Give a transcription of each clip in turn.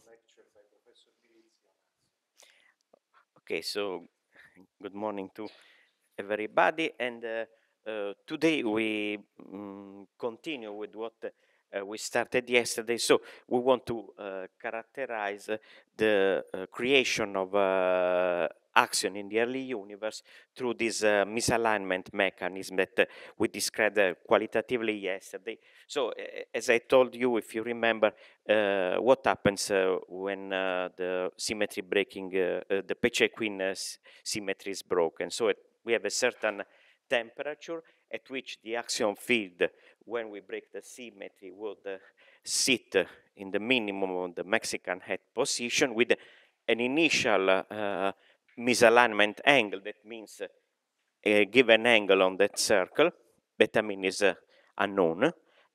lecture by Professor Okay, so good morning to everybody. And uh, uh, today we um, continue with what uh, we started yesterday. So we want to uh, characterize the uh, creation of uh, action in the early universe through this uh, misalignment mechanism that uh, we described uh, qualitatively yesterday. So, as I told you, if you remember, uh, what happens uh, when uh, the symmetry breaking, the Peche-Quinn symmetry is broken. So, it, we have a certain temperature at which the axion field, when we break the symmetry, would sit in the minimum of the Mexican head position with an initial misalignment angle, that means a given angle on that circle, beta min is uh, unknown.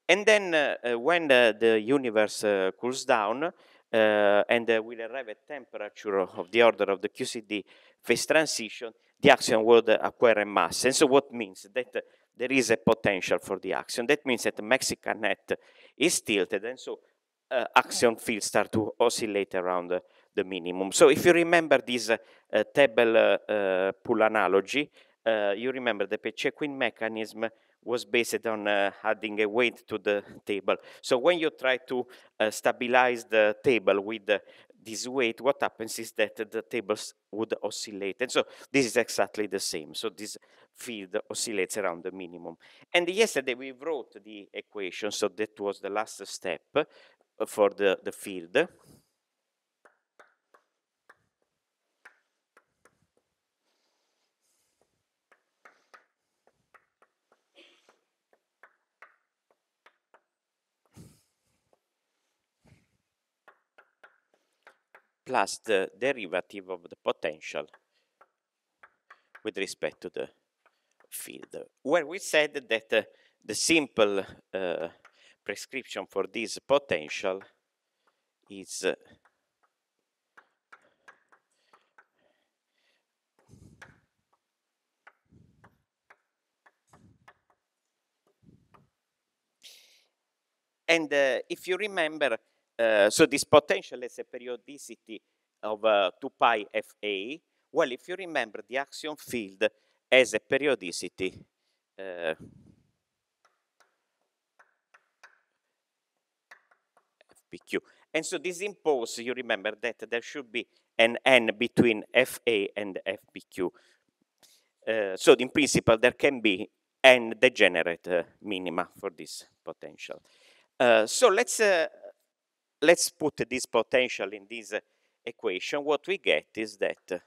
And then uh, uh, when the universe cools down, uh, and uh, will arrive at temperature of the order of the QCD phase transition, the axion would acquire a mass. And so what means? That there is a potential for the axion. That means that the Mexican net is tilted, and so axion fields start to oscillate around the minimum. So if you remember this eh, table eh, pull analogy, eh, you remember the pacheco mechanism was based on uh, adding a weight to the table. So when you try to uh, stabilize the table with uh, this weight, what happens is that the tables would oscillate. And so this is exactly the same. So this field oscillates around the minimum. And yesterday we wrote the equation, so that was the last step for the, the field. plus the derivative of the potential with respect to the field. Where we said that uh, the simple uh, prescription for this potential is uh, And uh, if you remember, Eh, so this potential is a periodicity of uh, 2 pi fa. Well, if you remember, the axiom field has a periodicity uh, eh, FPQ. And so this imposes, you remember, that there should be an n between FA and FPQ. Uh, so in principle, there can be n degenerate minima for this potential. so let's let's put this potential in this equation. What we get is that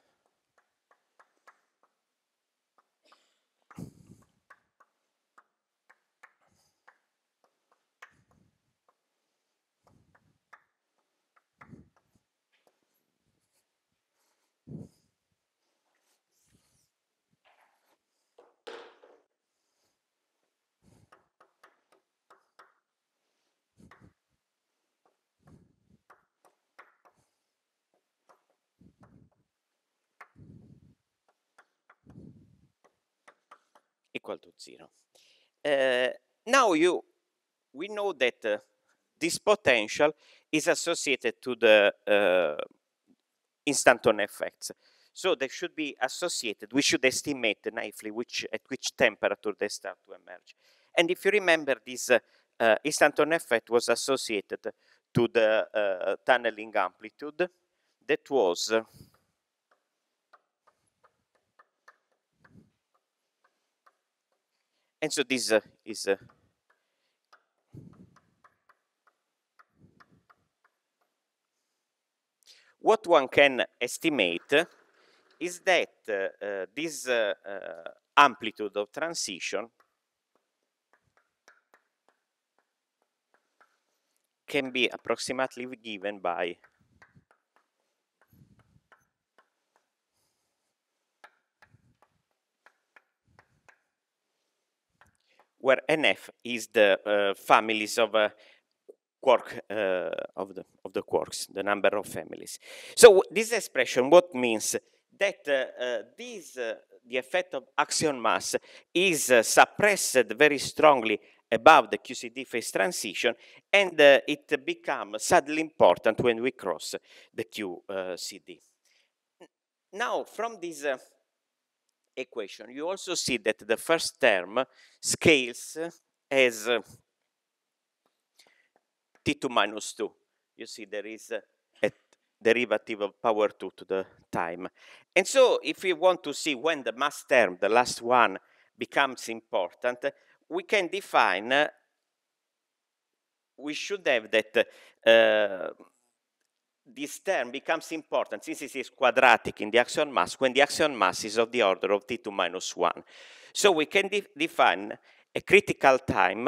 equal to 0. Uh, now you, we know that uh, this potential is associated to the uh, eh, instanton effects. So they should be associated, we should estimate naively which, at which temperature they start to emerge. And if you remember, this uh, eh, instanton effect was associated to the tunneling amplitude that was and so this uh, is uh, what one can estimate is that uh, uh this uh, uh, amplitude of transition can be approximately given by where NF is the uh, families of uh, quark uh, of the of the quarks, the number of families. So this expression what means that uh, uh, this uh, the effect of axion mass is suppressed very strongly above the QCD phase transition, and it becomes suddenly important when we cross the QCD. Now, from this equation, you also see that the first term scales as t2 minus 2. You see there is a derivative of power 2 to the time. And so if we want to see when the mass term, the last one, becomes important, we can define, we should have that uh, this term becomes important since it is quadratic in the axion mass when the axion mass is of the order of T2 minus 1. So we can de define a critical time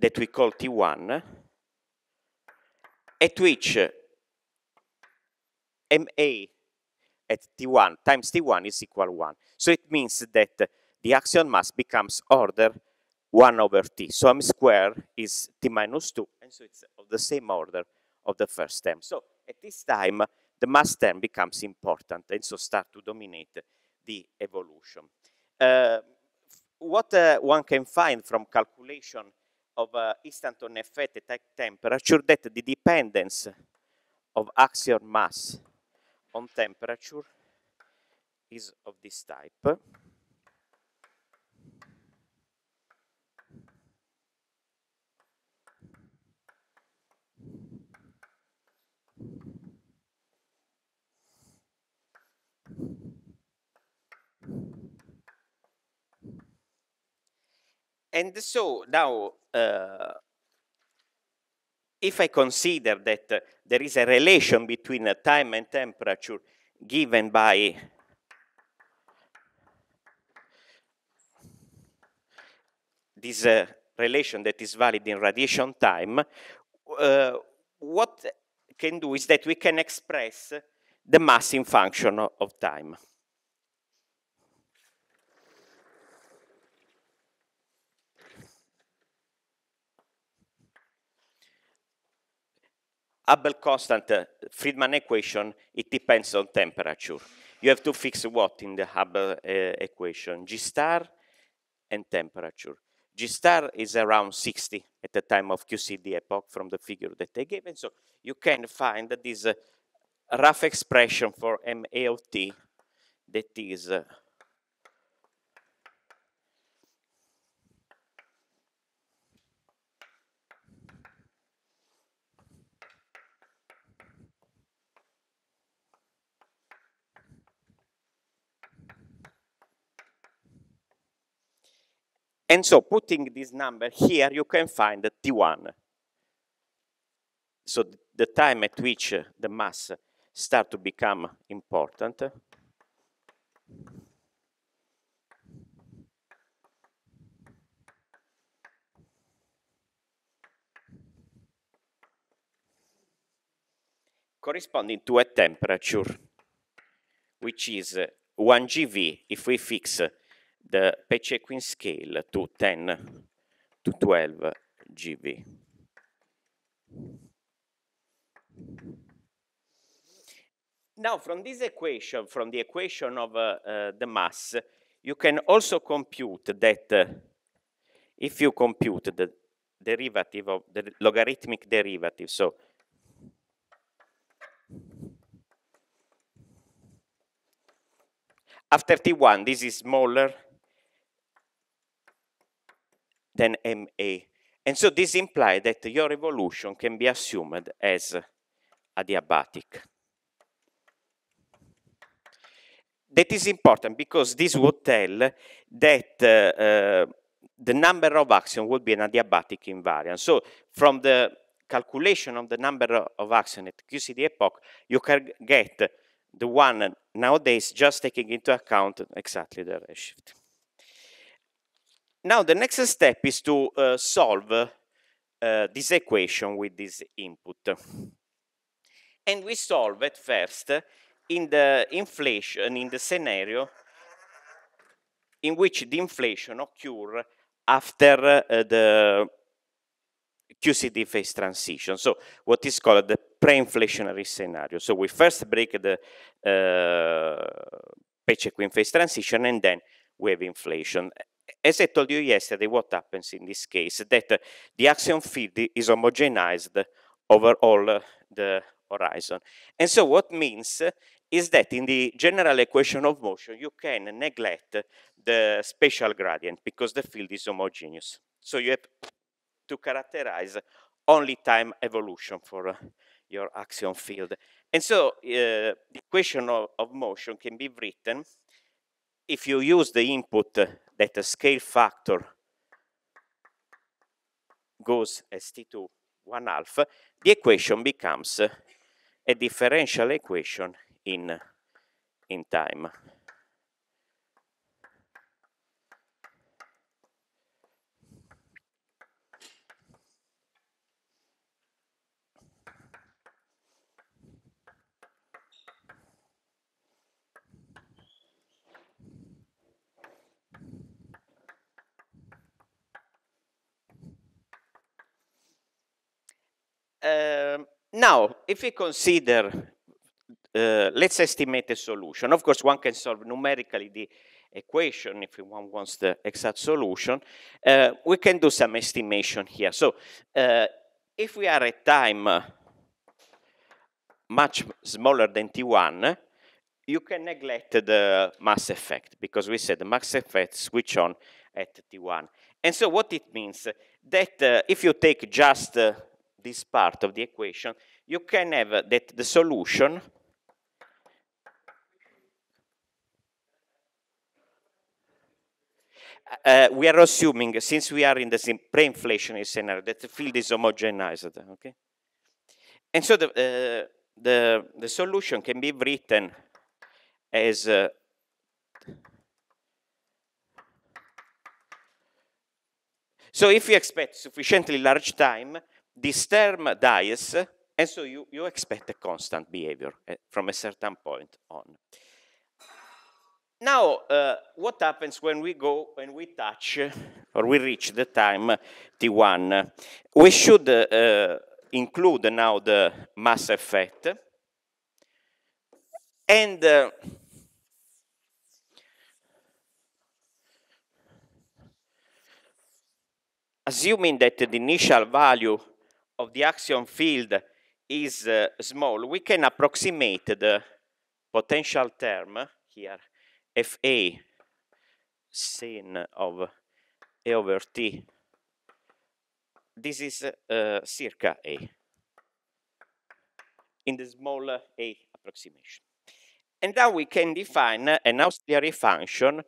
that we call T1 at which MA at T1 times T1 is equal 1. So it means that the axion mass becomes order 1 over T. So M square is T minus 2 and so it's of the same order of the first term. So at this time, the mass term becomes important and so start to dominate the evolution. Uh, what uh, one can find from calculation of uh, instanton effect at temperature that the dependence of axial mass on temperature is of this type. And so now, uh, if I consider that uh, there is a relation between uh, time and temperature given by this uh, relation that is valid in radiation time, uh, what can do is that we can express the mass in function of time. Hubble constant uh, Friedman equation, it depends on temperature. You have to fix what in the Hubble uh, equation? G star and temperature. G star is around 60 at the time of QCD epoch from the figure that they gave. And so you can find this uh, rough expression for MAOT that is uh, And so putting this number here, you can find T1. So the time at which uh, the mass start to become important. corresponding to a temperature, which is uh, 1 GV if we fix uh, the patch equine scale to 10 to 12 GV. Now, from this equation, from the equation of uh, uh, the mass, you can also compute that uh, if you compute the derivative of the logarithmic derivative, so after T1, this is smaller than MA. And so this implies that your evolution can be assumed as adiabatic. That is important because this would tell that uh, uh, the number of axons would be an adiabatic invariant. So from the calculation of the number of axons at QCD epoch, you can get the one nowadays just taking into account exactly the redshift. Now the next step is to uh, solve uh, this equation with this input. And we solve it first in the inflation, in the scenario in which the inflation occur after uh, the QCD phase transition. So what is called the pre-inflationary scenario. So we first break the uh, phase transition and then we have inflation as I told you yesterday, what happens in this case that the axion field is homogenized over all the horizon. And so what means is that in the general equation of motion, you can neglect the spatial gradient because the field is homogeneous. So you have to characterize only time evolution for your axion field. And so uh, the equation of, of motion can be written if you use the input that the scale factor goes as t to 1 half, the equation becomes a differential equation in, in time. Ehm, now, if we consider, uh, let's estimate a solution. Of course, one can solve numerically the equation if one wants the exact solution. Uh, we can do some estimation here. So, uh, if we are at time much smaller than T1, you can neglect the mass effect because we said the mass effect switch on at T1. And so what it means that uh, if you take just uh, this part of the equation, you can have that the solution Uh, uh we are assuming, since we are in the pre-inflationary scenario, that the field is homogenized, okay? And so the, uh, the, the, solution can be written as uh, so if we expect sufficiently large time, this term dies, and so you, you expect a constant behavior eh, from a certain point on. Now, uh, what happens when we go, when we touch, or we reach the time T1? We should uh, include now the mass effect, and uh, assuming that the initial value of the axion field is uh, small, we can approximate the potential term here, Fa sin of A over T. This is uh, circa A in the small uh, A approximation. And now we can define an auxiliary function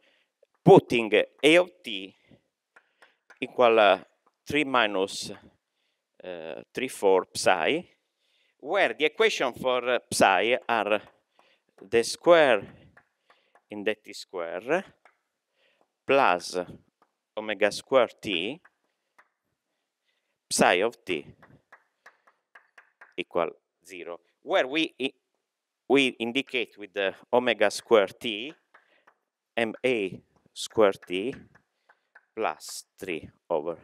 putting A of T equal uh, 3 minus uh, 3, 4 psi, where the equation for uh, psi are the square in the t square plus omega square t psi of t equal 0, where we, we indicate with the omega square t ma square t plus 3 over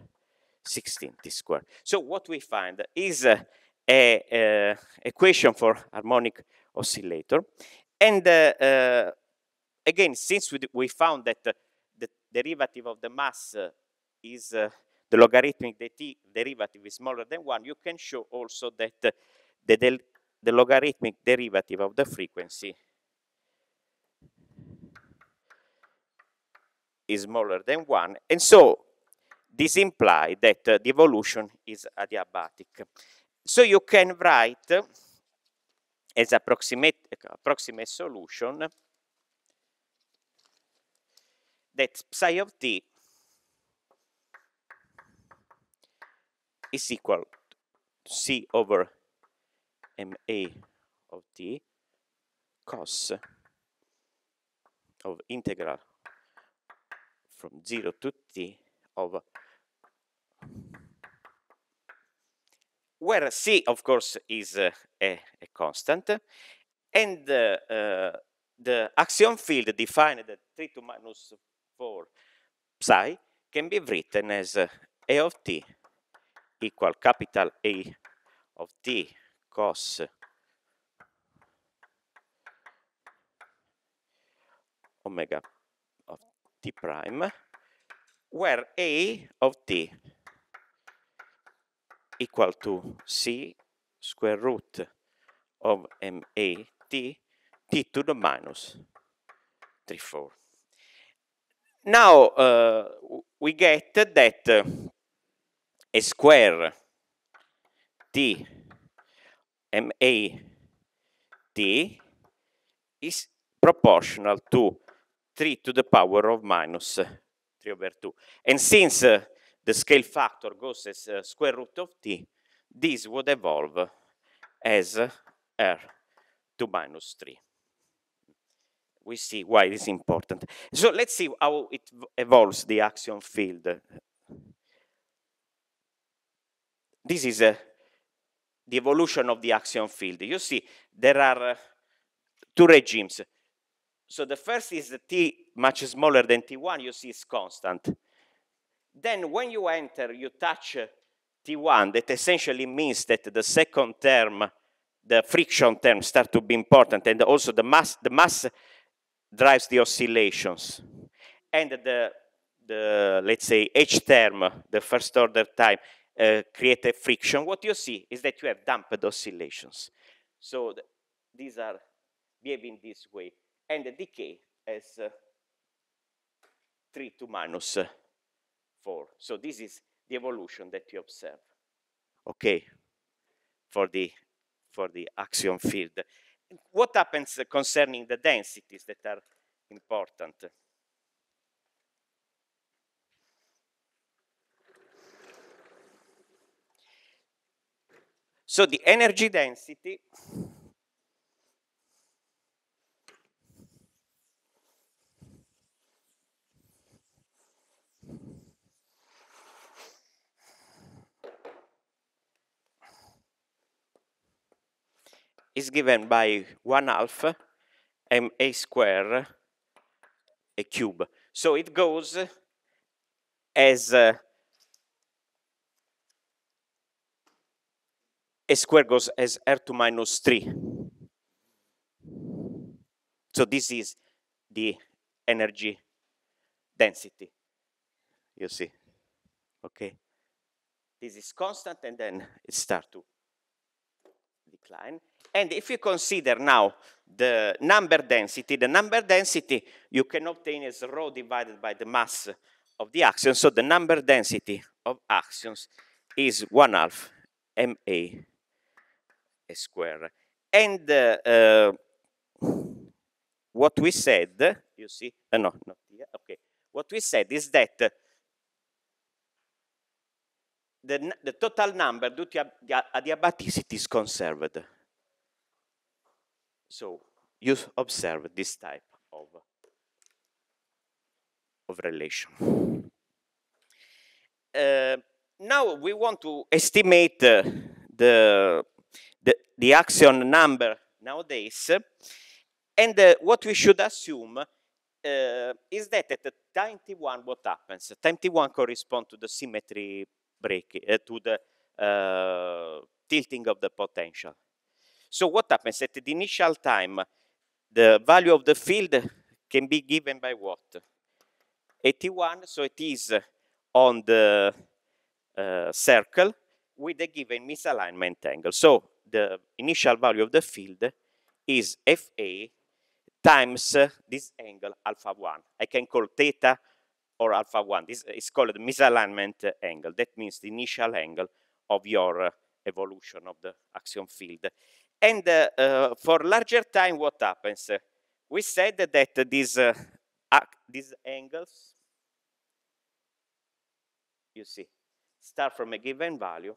16t squared. So what we find is a, a equation for harmonic oscillator. And uh, uh again, since we, we found that the derivative of the mass uh, is uh, the logarithmic dt derivative is smaller than 1, you can show also that the, del the logarithmic derivative of the frequency is smaller than 1. And so this implies that the evolution is adiabatic. So you can write as approximate, approximate solution that psi of t is equal to c over ma of t cos of integral from 0 to t of where C, of course, is eh, a, a, constant, and eh, the axiom field defined at 3 to minus 4 psi can be written as eh, A of t equal capital A of t cos omega of t prime, where A of t equal to c square root of m a t t to the minus 3 4 now uh, we get that uh, a square t m a t is proportional to 3 to the power of minus 3 over 2 and since uh, the scale factor goes as uh, square root of t, this would evolve as r to minus 3. We see why this is important. So let's see how it evolves the axion field. This is uh, the evolution of the axion field. You see, there are uh, two regimes. So the first is the t much smaller than t1, you see it's constant. Then when you enter, you touch T1, that essentially means that the second term, the friction term, start to be important, and also the mass, the mass drives the oscillations. And the, the let's say, H term, the first order time, uh, create a friction. What you see is that you have damped oscillations. So th these are behaving this way. And the decay as uh, 3 to minus uh, four. So this is the evolution that you observe. Okay, for the for the axion field. What happens concerning the densities that are important? So the energy density is given by 1 half m a square a cube. So it goes as uh, a square goes as r to minus 3. So this is the energy density. You see, okay? This is constant and then it starts to decline. And if you consider now the number density, the number density you can obtain as rho divided by the mass of the axion. So the number density of axions is 1 half ma square. And uh, uh, what we said, you see, uh, no, not here, okay. What we said is that the, the total number due to adiabaticity uh, is conserved. So you observe this type of, of relation. Uh, now we want to estimate uh, the, the, the axion number nowadays. And uh, what we should assume uh, is that at time t1 what happens? Time t1 corresponds to the symmetry break, uh, to the uh, tilting of the potential. So what happens at the initial time? The value of the field can be given by what? 81, so it is on the uh, circle with a given misalignment angle. So the initial value of the field is FA times uh, this angle alpha 1. I can call theta or alpha 1. This is called the misalignment angle. That means the initial angle of your evolution of the axiom field. And uh, for larger time, what happens? We said that these, uh, these angles, you see, start from a given value,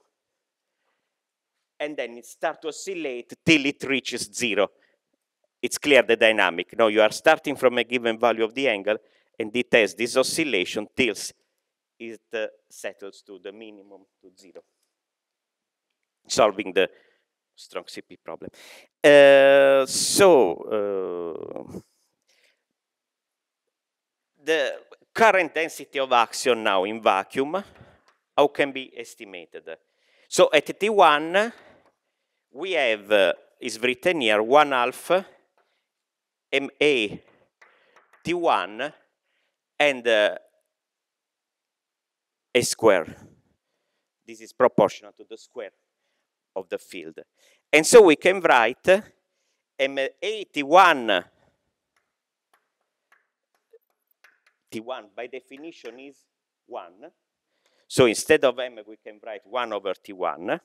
and then it starts to oscillate till it reaches zero. It's clear the dynamic. Now you are starting from a given value of the angle, and it has this oscillation till it uh, settles to the minimum, to zero, solving the strong CP problem. Uh, so uh, the current density of action now in vacuum, how can be estimated? So at T1, we have, uh, is written here, 1 alpha MA T1 and uh, A square. This is proportional to the square of the field. And so we can write M81 T1 by definition is 1. So instead of M, we can write 1 over T1.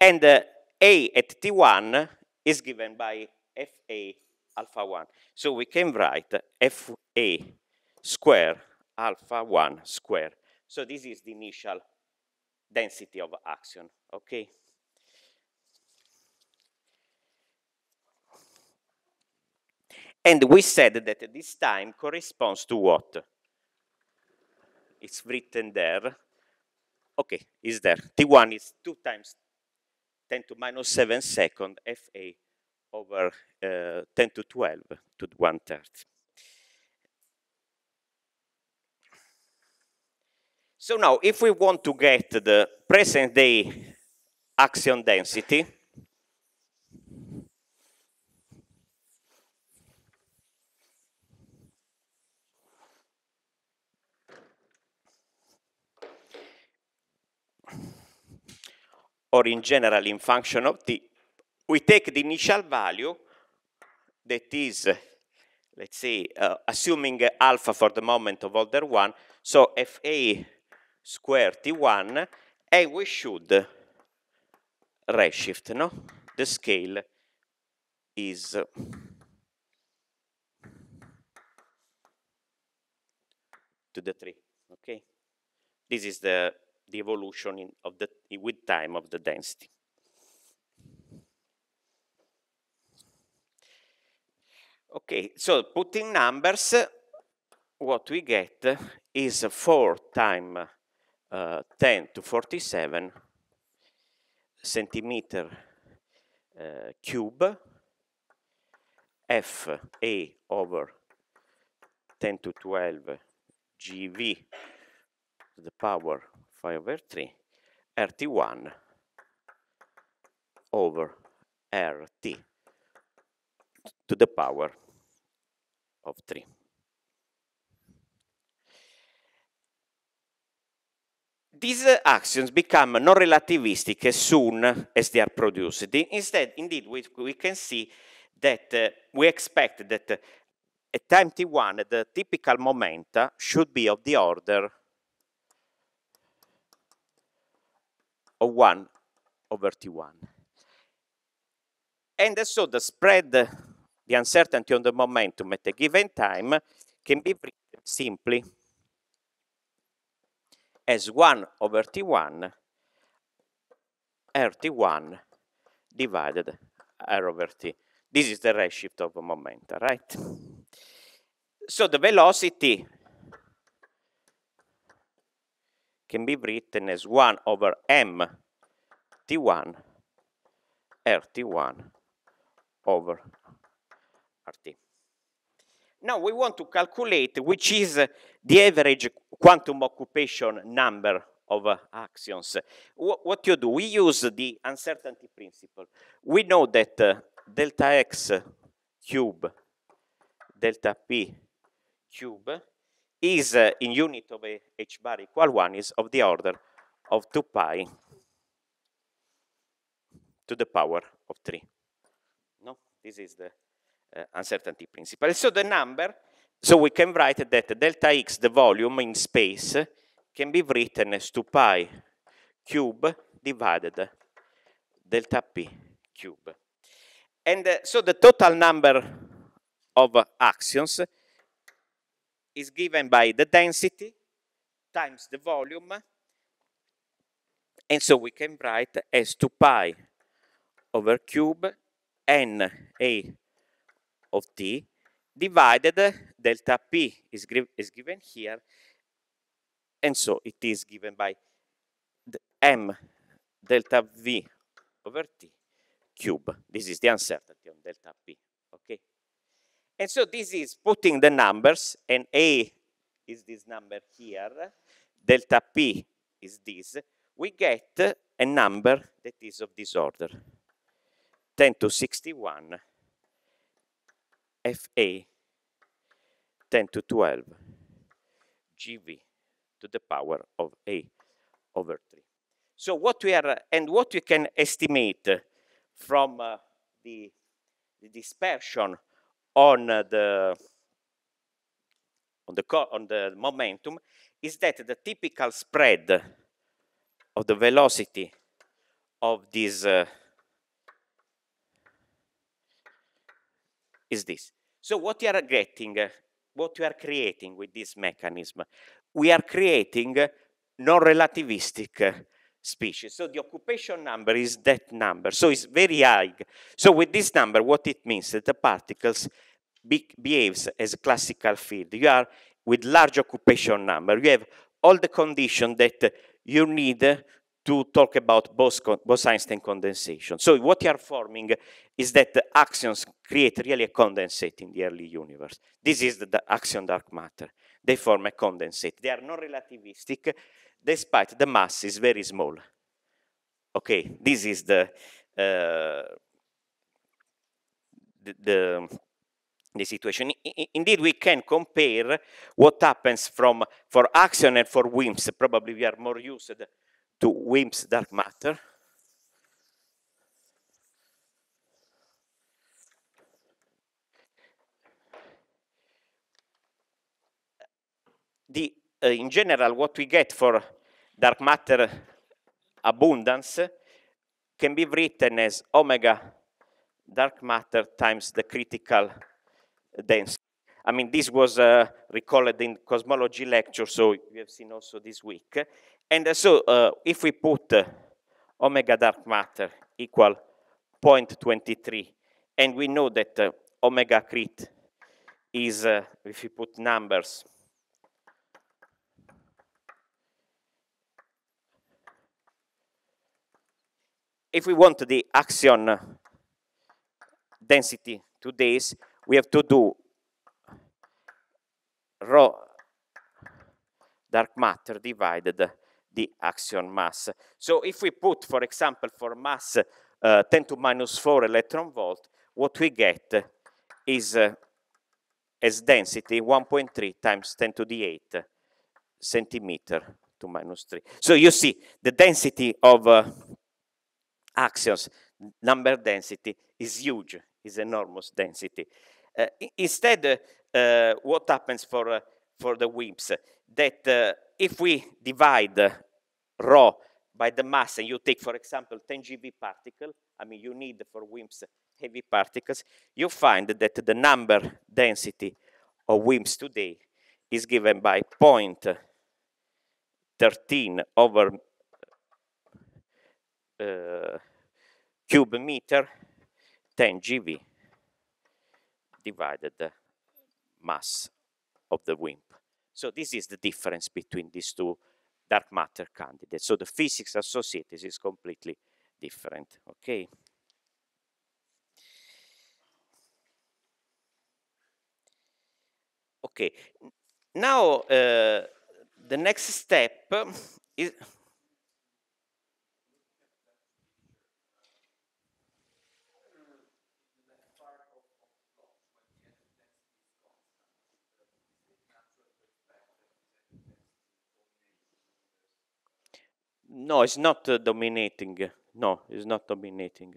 And uh, A at T1 is given by FA alpha 1. So we can write FA square alpha 1 square. So this is the initial density of action, okay? And we said that this time corresponds to what? It's written there. Okay, is there. T1 is 2 times 10 to minus 7 second, FA over uh, 10 to 12 to 1 third. So now, if we want to get the present day axion density, or in general in function of t, we take the initial value that is, let's say, uh, assuming alpha for the moment of order 1, so fa square T1 and we should redshift, no? The scale is to the 3, okay? This is the, the evolution in, of the, with time of the density. Okay, so putting numbers, what we get is 4 times uh, 10 to 47 centimeter uh, cube F A over 10 to 12 GV to the power 5 over 3 RT1 over RT to the power of 3. these actions become non-relativistic as soon as they are produced. Instead, indeed, we, we can see that uh, we expect that uh, at time t1, the typical momenta should be of the order of 1 over t1. And uh, so the spread, the uncertainty on the momentum at a given time can be simply as 1 over T1, RT1 divided R over T. This is the rate shift of momenta, right? So the velocity can be written as 1 over m t1 rt1 over rt. Now we want to calculate which is the average quantum occupation number of uh, axons. what you do, we use the uncertainty principle. We know that uh, delta x cube delta p cube is uh, in unit of a h bar equal 1 is of the order of 2 pi to the power of 3. No, this is the Eh, uncertainty principle. So the number, so we can write that delta x, the volume in space, can be written as 2 pi cube divided delta p cube. And uh, so the total number of uh, axons is given by the density times the volume. And so we can write as 2 pi over cube n a of t divided delta p is, is given here and so it is given by m delta v over t cube. This is the uncertainty on delta p, okay? And so this is putting the numbers, and a is this number here, delta p is this, we get a number that is of this order, 10 to 61 FA 10 to 12 GV to the power of A over 3. So what we are, and what we can estimate from uh, the, the, dispersion on uh, the on the, on the momentum is that the typical spread of the velocity of this uh, is this. So what you are getting, what you are creating with this mechanism, we are creating non-relativistic species. So the occupation number is that number. So it's very high. So with this number, what it means that the particles be behaves as a classical field. You are with large occupation number. You have all the condition that you need to talk about Bose-Einstein condensation. So what you are forming is that the axions create really a condensate in the early universe. This is the, the axion dark matter. They form a condensate. They are non-relativistic, despite the mass is very small. Okay, this is the, uh, the, the the situation. I indeed, we can compare what happens from for axion and for WIMPs. Probably we are more used to WIMP's dark matter. The, uh, in general, what we get for dark matter abundance can be written as omega dark matter times the critical density. I mean, this was uh, recalled in cosmology lecture, so you have seen also this week. And so uh, if we put uh, omega dark matter equal 0.23, and we know that uh, omega crit is, if you put numbers, if we want the axion density to this, we have to do rho dark matter divided the axion mass. So if we put, for example, for mass uh, 10 to minus 4 electron volt, what we get is uh, as density 1.3 times 10 to the 8 centimeter to minus 3. So you see the density of uh, axions, number density is huge, is enormous density. Uh, instead, uh, what happens for, uh, for the WIMPs? That if we divide rho by the mass and you take, for example, 10 GV particle, I mean, you need for WIMPs heavy particles, you find that the number density of WIMPs today is given by 0.13 over uh, cube meter 10 GV divided mass of the WIMP. So this is the difference between these two dark matter candidates. So the physics associated is completely different, okay? Okay, now uh, the next step is No, it's not uh, dominating. No, it's not dominating.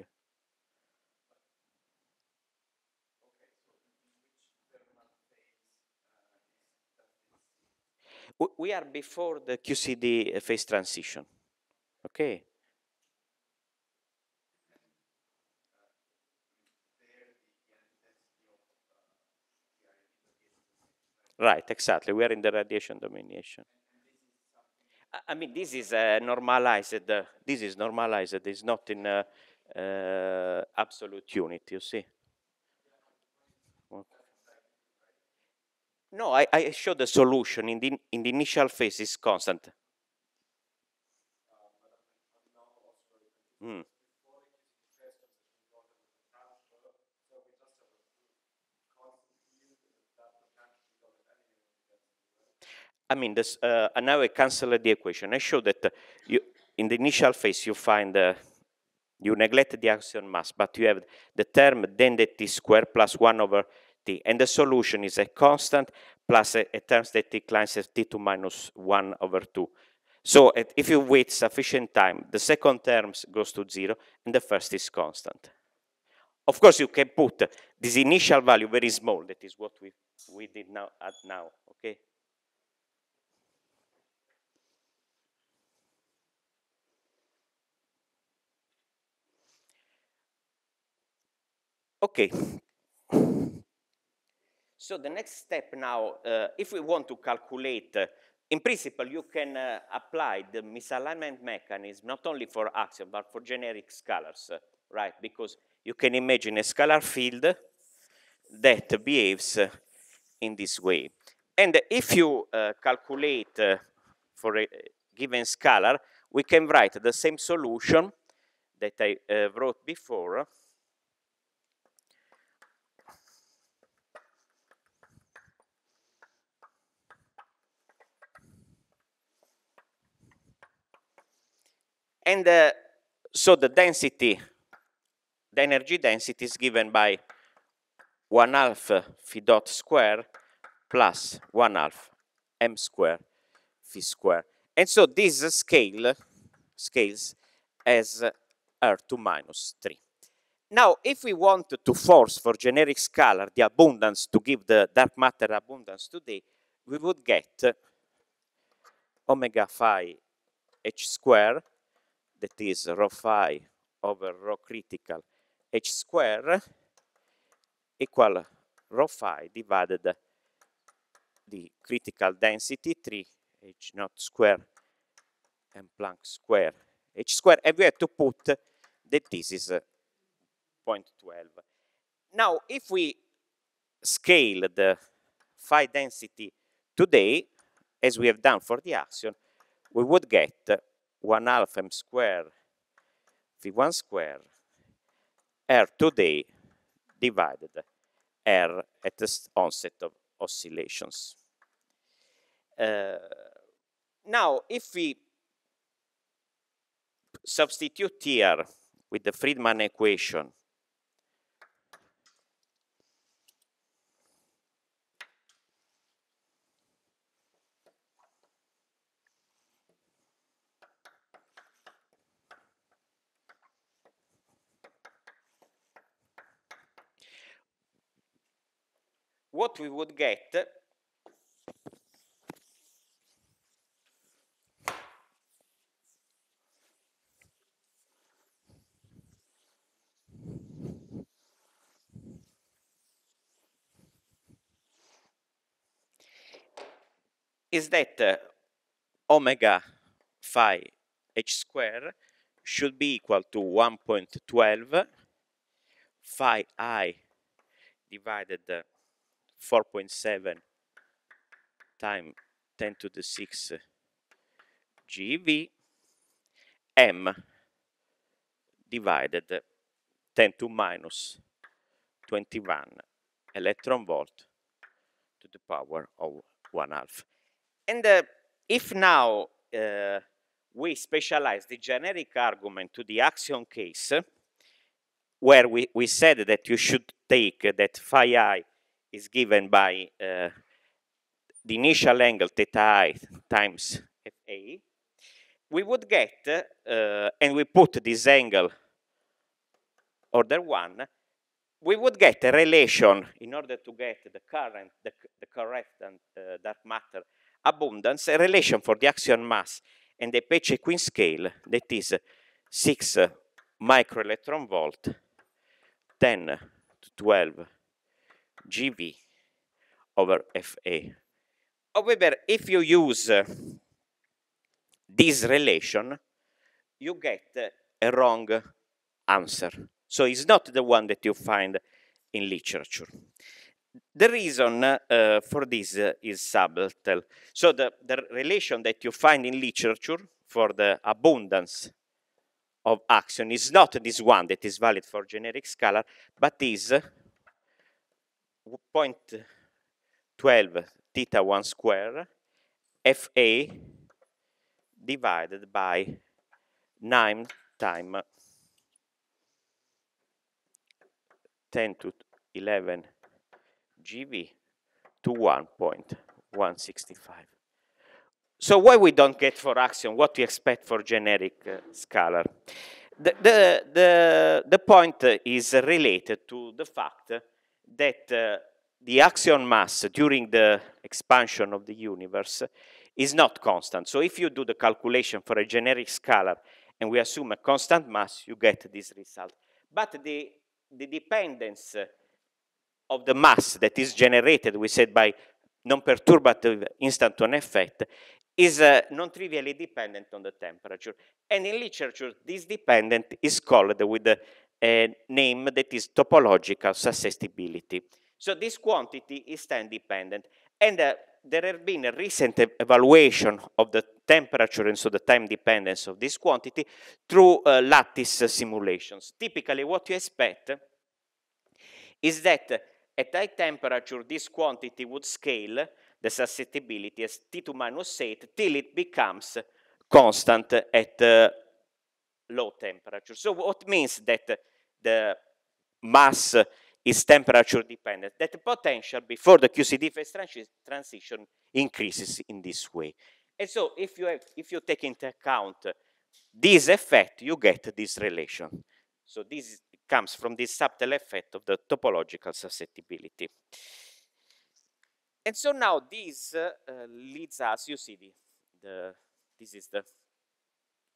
We are before the QCD phase transition. Okay. Right, exactly. We are in the radiation domination. I mean, this is uh, normalized. Uh, this is normalized. It's not in uh, uh absolute unit, you see. No, I, I show the solution in the, in the initial phase is constant. Hmm. I mean, this, uh, now I cancel the equation. I show that uh, you, in the initial phase you find uh, you neglect the axion mass, but you have the term t squared plus 1 over t. And the solution is a constant plus a, a term that declines as t2 to minus 1 over 2. So at, if you wait sufficient time, the second term goes to 0 and the first is constant. Of course, you can put this initial value very small. That is what we, we did now at now, okay? Okay. So the next step now, uh, if we want to calculate, uh, in principle, you can uh, apply the misalignment mechanism not only for axial but for generic scalars, right? Because you can imagine a scalar field that behaves in this way. And if you uh, calculate uh, for a given scalar, we can write the same solution that I uh, wrote before And uh, so the density, the energy density is given by 1 half phi dot square plus 1 half m square phi square. And so this scale scales as r to minus 3. Now, if we want to force for generic scalar the abundance to give the dark matter abundance today, we would get omega phi h square that is rho phi over rho critical h square equal rho phi divided the critical density 3 h naught square and Planck square h square and we have to put that this is uh, 0.12. Now if we scale the phi density today as we have done for the axion we would get 1 half m square v1 square r d divided r at the onset of oscillations. Uh, now, if we substitute here with the Friedman equation what we would get is that uh, omega phi h square should be equal to 1.12 phi i divided uh, 4.7 times 10 to the 6 GeV M divided 10 to minus 21 electron volt to the power of 1 half. And uh, if now uh, we specialize the generic argument to the axion case, where we, we said that you should take that phi i is given by uh, the initial angle theta i times fa, we would get, uh, and we put this angle order 1, we would get a relation in order to get the current, the, the correct and, uh, dark matter abundance, a relation for the axion mass and the Peche-Quinn scale that is 6 microelectron volt, 10 to 12 GV over FA. However, if you use uh, this relation, you get uh, a wrong answer. So it's not the one that you find in literature. The reason uh, for this uh, is subtle. So the, the relation that you find in literature for the abundance of action is not this one that is valid for generic scalar, but is point 12 theta 1 square FA divided by 9 times 10 to 11 GV to 1.165. So why we don't get for axiom what we expect for generic uh, scalar? The, the, the, the point is related to the fact that uh, the axion mass during the expansion of the universe is not constant. So if you do the calculation for a generic scalar and we assume a constant mass, you get this result. But the, the dependence of the mass that is generated, we said, by non-perturbative instanton effect is uh, non-trivially dependent on the temperature. And in literature, this dependent is called with the a eh, name that is topological suggestibility. So this quantity is time dependent. And uh, there have been a recent evaluation of the temperature and so the time dependence of this quantity through uh, lattice simulations. Typically what you expect is that at high temperature this quantity would scale the susceptibility as T2 minus 8 till it becomes constant at uh, low temperature. So what means that the mass is temperature dependent, that the potential before the QCD phase transi transition increases in this way. And so if you, have, if you take into account this effect, you get this relation. So this comes from this subtle effect of the topological susceptibility. And so now this uh, leads us, you see, the, the, this is the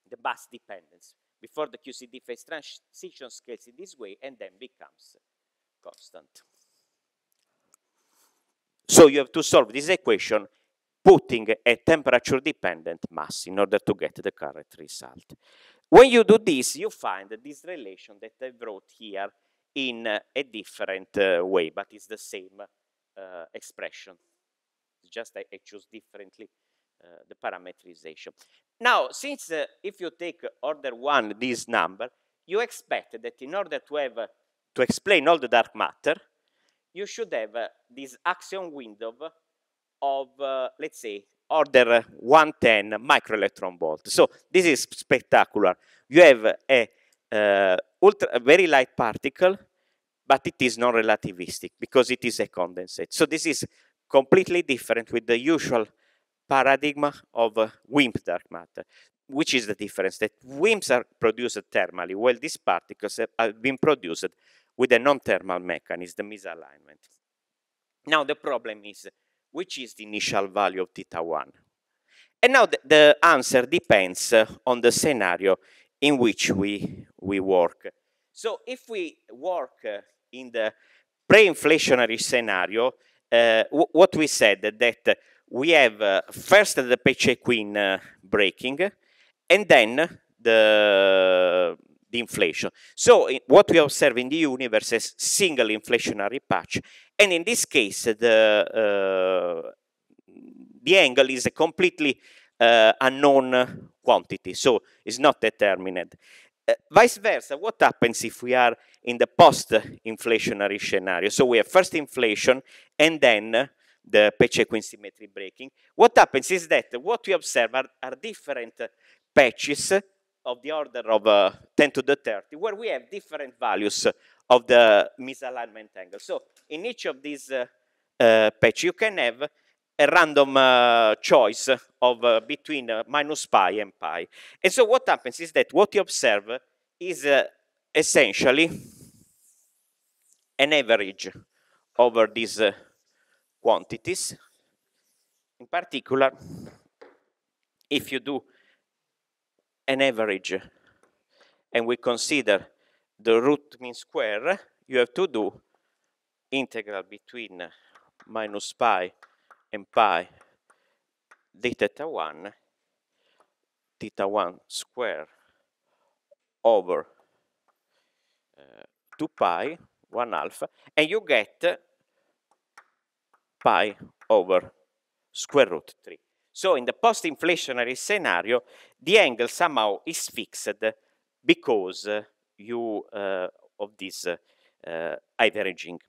the bus dependence before the QCD phase transition scales in this way and then becomes constant. So you have to solve this equation putting a temperature-dependent mass in order to get the correct result. When you do this, you find this relation that I wrote here in a different uh, way, but it's the same uh, expression. Just I, I choose differently Eh, the parametrization. Now, since eh, if you take order one, this number, you expect that in order to have eh, to explain all the dark matter, you should have this axion window of, let's say, order 110 microelectron volt. So this is spectacular. You have a uh, ultra, a very light particle, but it is non-relativistic because it is a condensate. So this is completely different with the usual paradigm of uh, WIMP dark matter. Which is the difference? That WIMPs are produced thermally, while these particles have been produced with a non-thermal mechanism, misalignment. Now the problem is, which is the initial value of theta 1? And now the, the answer depends uh, on the scenario in which we, we work. So if we work uh, in the pre-inflationary scenario, uh, what we said that we have uh, first the Peche Queen uh, breaking, and then the, the inflation. So what we observe in the universe is single inflationary patch, and in this case, the uh, the angle is a completely uh, unknown quantity, so it's not determined. Uh, vice versa, what happens if we are in the post-inflationary scenario? So we have first inflation, and then the patch sequence symmetry breaking. What happens is that what we observe are, are different patches of the order of uh, 10 to the 30, where we have different values of the misalignment angle. So in each of these uh, uh, patch, you can have a random uh, choice of uh, between uh, minus pi and pi. And so what happens is that what you observe is essentially an average over these quantities. In particular, if you do an average and we consider the root mean square, you have to do integral between minus pi and pi d theta 1 theta 1 square over uh, 2 pi 1 alpha and you get pi over square root 3. So in the post-inflationary scenario, the angle somehow is fixed because uh, you uh, of this uh, diverging.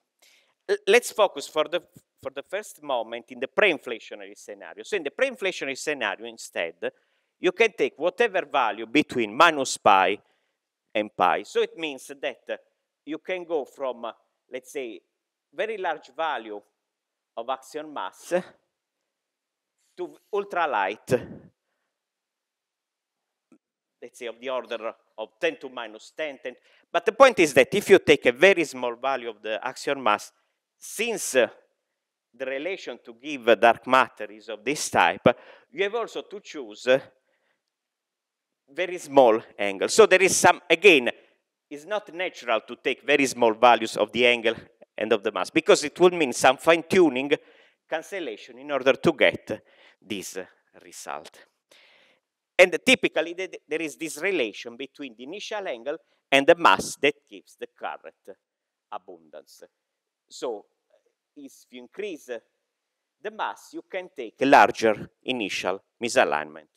Uh, let's focus for the for the first moment in the pre-inflationary scenario. So in the pre-inflationary scenario, instead, you can take whatever value between minus pi and pi. So it means that you can go from, let's say, very large value of axion mass to ultralight, let's say of the order of 10 to minus 10, 10. But the point is that if you take a very small value of the axion mass, since uh, the relation to give dark matter is of this type, you have also to choose very small angle. So there is some, again, it's not natural to take very small values of the angle End of the mass, because it will mean some fine-tuning cancellation in order to get this result. And typically there is this relation between the initial angle and the mass that gives the current abundance. So if you increase the mass, you can take a larger initial misalignment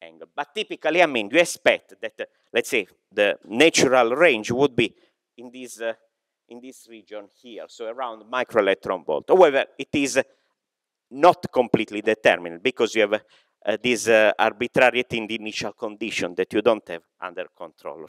angle. But typically, I mean, you expect that, uh, let's say, the natural range would be in this uh, in this region here, so around microelectron volt. However, it is not completely determined because you have uh, this uh, arbitrariety in the initial condition that you don't have under control.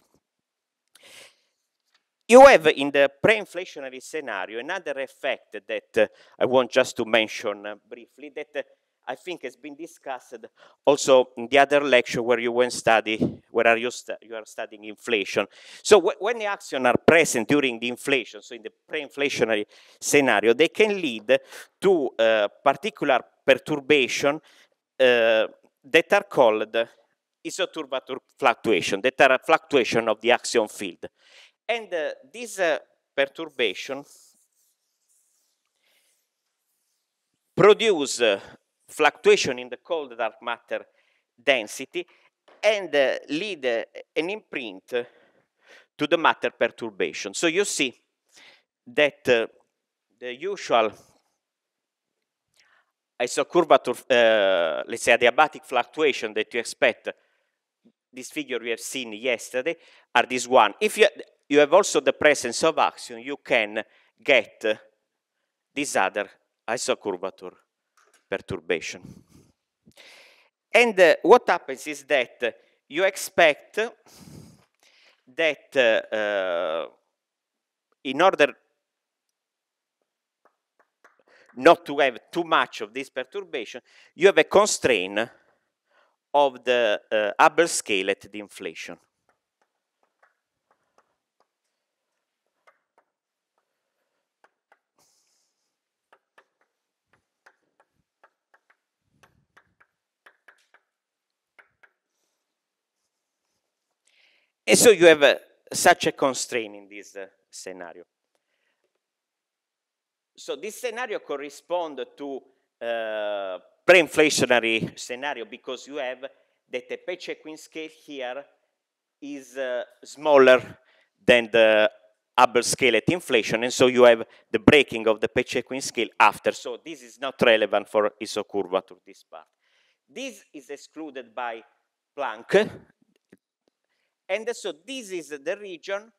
You have in the pre-inflationary scenario another effect that uh, I want just to mention uh, briefly that uh, I think has been discussed also in the other lecture where you went study, where are you, you are studying inflation. So when the axions are present during the inflation, so in the pre-inflationary scenario, they can lead to uh, particular perturbation uh, that are called isoturbatur fluctuation, that are a fluctuation of the axion field. And uh, this uh, perturbation produce uh, fluctuation in the cold dark matter density and uh, lead uh, an imprint uh, to the matter perturbation. So you see that uh, the usual isocurvature, uh, let's say adiabatic fluctuation that you expect, this figure we have seen yesterday, are this one. If you, you have also the presence of axion, you can get this other isocurvature perturbation. And uh, what happens is that you expect that uh, uh, in order not to have too much of this perturbation, you have a constraint of the uh, Hubble scale at the inflation. And so you have uh, such a constraint in this uh, scenario. So this scenario corresponds to uh, pre-inflationary scenario because you have that the pay Queen scale here is uh, smaller than the upper scale at inflation, and so you have the breaking of the pay Queen scale after. So this is not relevant for isocurvature, this part. This is excluded by Planck, and so this is the region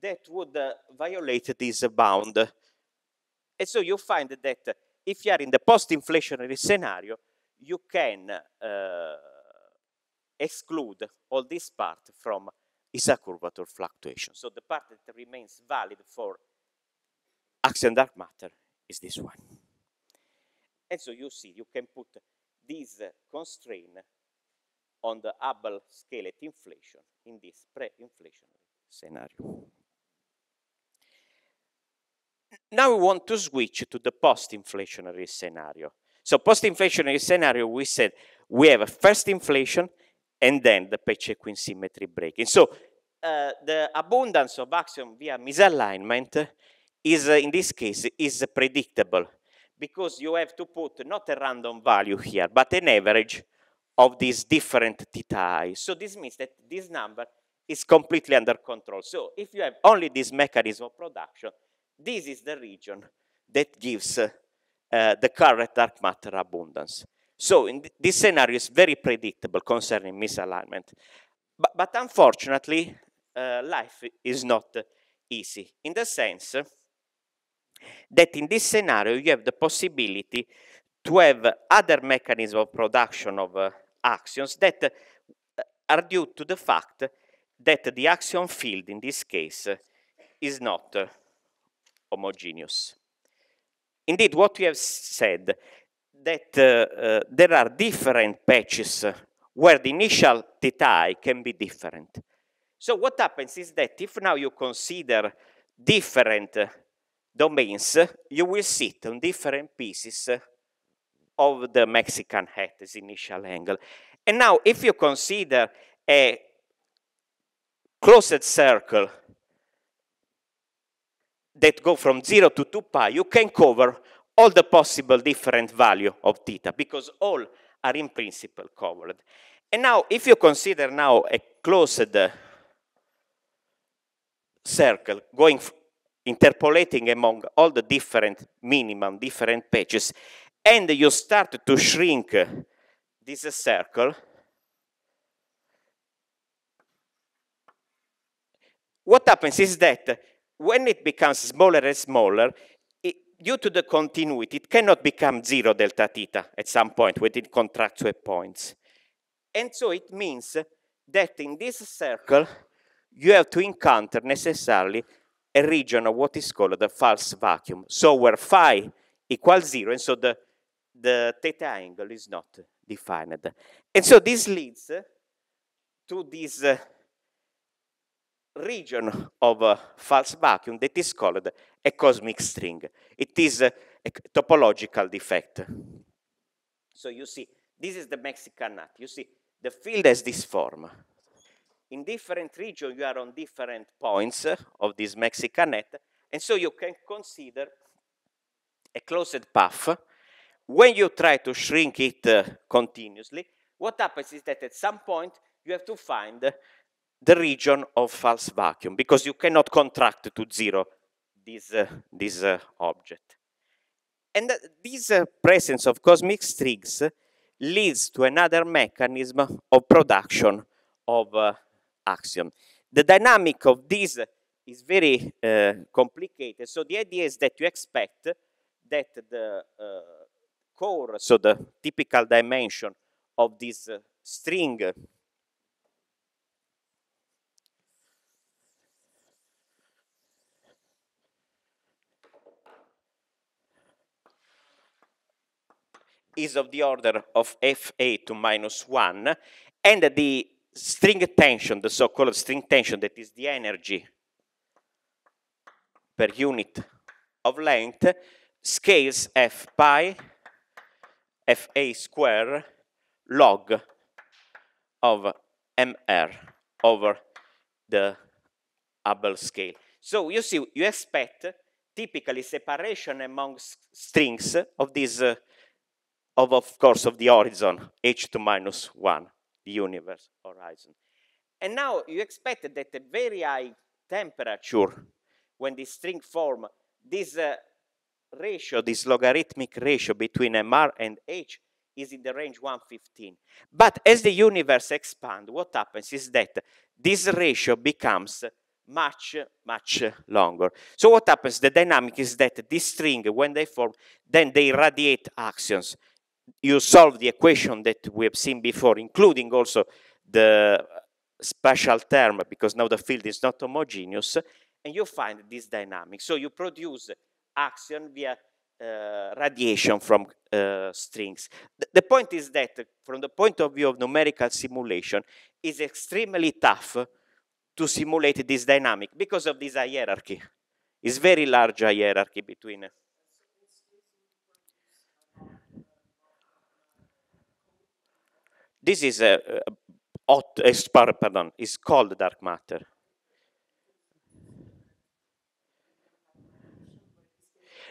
that would uh, violate this bound. And so you find that if you are in the post-inflationary scenario, you can uh, exclude all this part from ISA curvature fluctuation. So the part that remains valid for axion dark matter is this one. And so you see, you can put this constraint on the Hubble scale inflation in this pre-inflationary scenario. Now we want to switch to the post-inflationary scenario. So post-inflationary scenario, we said we have a first inflation and then the Pacheco symmetry breaking. So uh, the abundance of axiom via misalignment is, uh, in this case, is predictable because you have to put not a random value here, but an average of these different theta. So this means that this number is completely under control. So if you have only this mechanism of production, this is the region that gives uh, uh, the current dark matter abundance. So in th this scenario is very predictable concerning misalignment. But, but unfortunately, uh, life is not easy in the sense that in this scenario you have the possibility to have other mechanism of production of uh, Actions that uh, are due to the fact that the axiom field in this case is not uh, homogeneous. Indeed, what we have said that uh, there are different patches where the initial theta can be different. So what happens is that if now you consider different domains, you will sit on different pieces of the Mexican hat, as initial angle. And now, if you consider a closed circle that go from 0 to 2 pi, you can cover all the possible different value of theta, because all are in principle covered. And now, if you consider now a closed circle going interpolating among all the different minimum, different patches, and you start to shrink this circle, what happens is that when it becomes smaller and smaller, it, due to the continuity, it cannot become zero delta theta at some point when it contracts at points. And so it means that in this circle, you have to encounter necessarily a region of what is called the false vacuum. So where phi equals zero, and so the the theta angle is not defined. And so this leads to this uh, region of false vacuum that is called a cosmic string. It is a topological defect. So you see, this is the Mexican nut. You see, the field has this form. In different regions, you are on different points of this Mexican net, and so you can consider a closed path when you try to shrink it uh, continuously, what happens is that at some point you have to find the region of false vacuum because you cannot contract to zero this, uh, this uh, object. And uh, this uh, presence of cosmic strings leads to another mechanism of production of axiom. The dynamic of this is very complicated, so the idea is that you expect that the core, so the typical dimension of this uh, string is of the order of FA to minus 1, and the string tension, the so-called string tension, that is the energy per unit of length, scales F pi FA square log of MR over the Hubble scale. So you see, you expect typically separation among strings of this, uh, of, of course, of the horizon, h to minus 1, the universe horizon. And now you expect that at very high temperature, when the string form, this uh, ratio, this logarithmic ratio between mr and h is in the range 115. But as the universe expands, what happens is that this ratio becomes much, much longer. So what happens? The dynamic is that this string, when they form, then they radiate axions. You solve the equation that we have seen before, including also the special term, because now the field is not homogeneous, and you find this dynamic. So you produce action via uh, radiation from uh, strings. Th the point is that, from the point of view of numerical simulation, it's extremely tough to simulate this dynamic because of this hierarchy. It's very large hierarchy between. This is a, a hot, pardon, is called dark matter.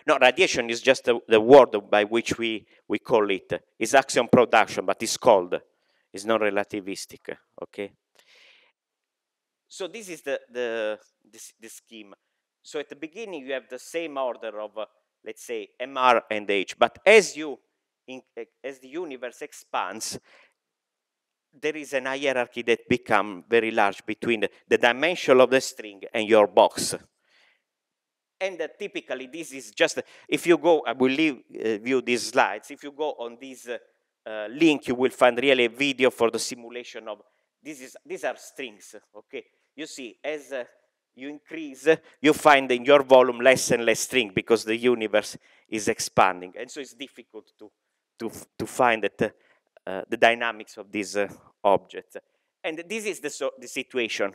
No, radiation is just the, the word by which we, we call it. It's axion production, but it's called. It's not relativistic, okay? So this is the, the, this, the scheme. So at the beginning, you have the same order of, uh, let's say, MR and H. But as, you, in, eh, as the universe expands, there is an hierarchy that becomes very large between the dimension of the string and your box. And uh, typically, this is just, if you go, I will leave, uh, view these slides. If you go on this uh, uh, link, you will find really a video for the simulation of, this is, these are strings, okay? You see, as uh, you increase, uh, you find in your volume less and less string because the universe is expanding. And so it's difficult to, to, to find that, the dynamics of this object. And this is the, so the situation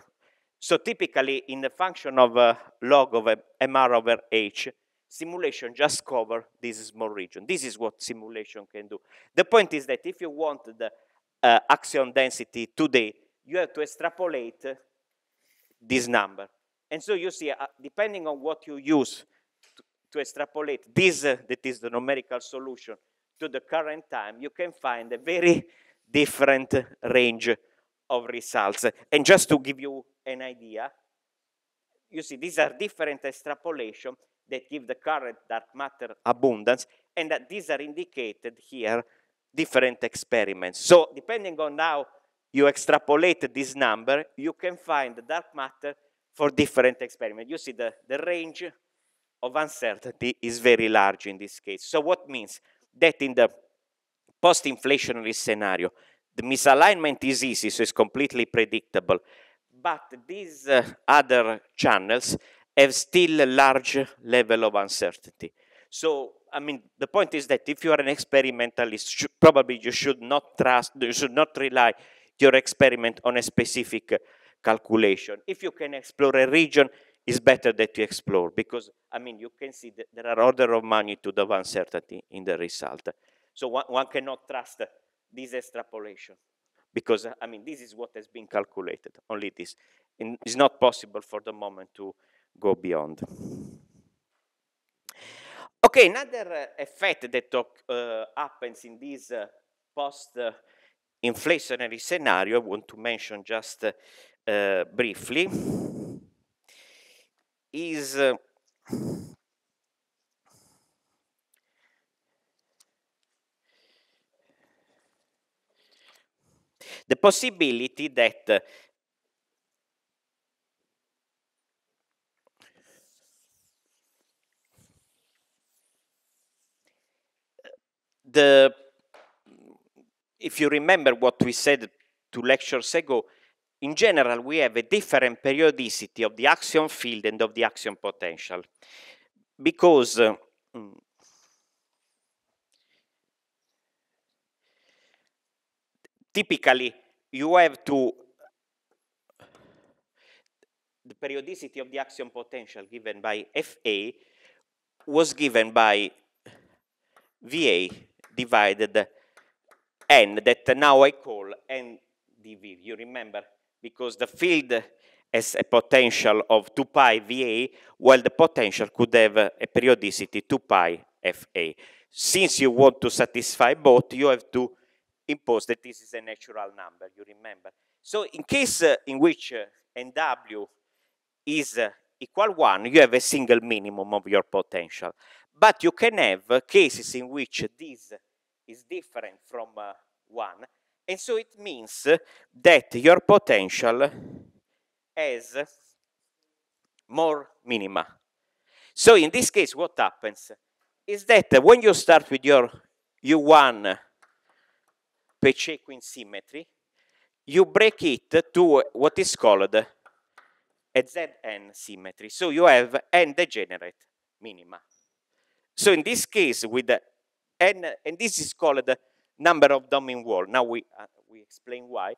so typically, in the function of uh, log of MR over H, simulation just cover this small region. This is what simulation can do. The point is that if you want the uh, axion density today, you have to extrapolate this number. And so you see, uh, depending on what you use to, to extrapolate this, uh, that is the numerical solution, to the current time, you can find a very different range of results. And just to give you an idea, you see, these are different extrapolation that give the current dark matter abundance, and that these are indicated here, different experiments. So depending on how you extrapolate this number, you can find the dark matter for different experiments. You see, the, the range of uncertainty is very large in this case. So what means? That in the post-inflationary scenario, the misalignment is easy, so it's completely predictable. But these uh, other channels have still a large level of uncertainty. So, I mean, the point is that if you are an experimentalist, probably you should not trust, you should not rely your experiment on a specific uh, calculation. If you can explore a region, it's better that you explore because, I mean, you can see that there are order of magnitude of uncertainty in the result. So one, one cannot trust this extrapolation. Because, I mean, this is what has been calculated, only this. is it's not possible for the moment to go beyond. Okay, another uh, effect that uh, happens in this uh, post-inflationary scenario, I want to mention just uh, uh, briefly, is the possibility that uh, the if you remember what we said two lectures ago, in general, we have a different periodicity of the axion field and of the axion potential because uh, mm, typically you have to the periodicity of the action potential given by FA was given by VA divided N that now I call NDV. You remember, because the field has a potential of 2 pi VA, while the potential could have a periodicity 2 pi FA. Since you want to satisfy both, you have to impose that this is a natural number, you remember. So in case uh, in which uh, nw is uh, equal 1, you have a single minimum of your potential. But you can have uh, cases in which this is different from uh, 1, and so it means uh, that your potential has more minima. So in this case, what happens is that when you start with your U1 Pachecoin symmetry, you break it to what is called a ZN symmetry. So you have N degenerate minima. So in this case, with N, and this is called the number of domain wall. Now we, uh, we explain why.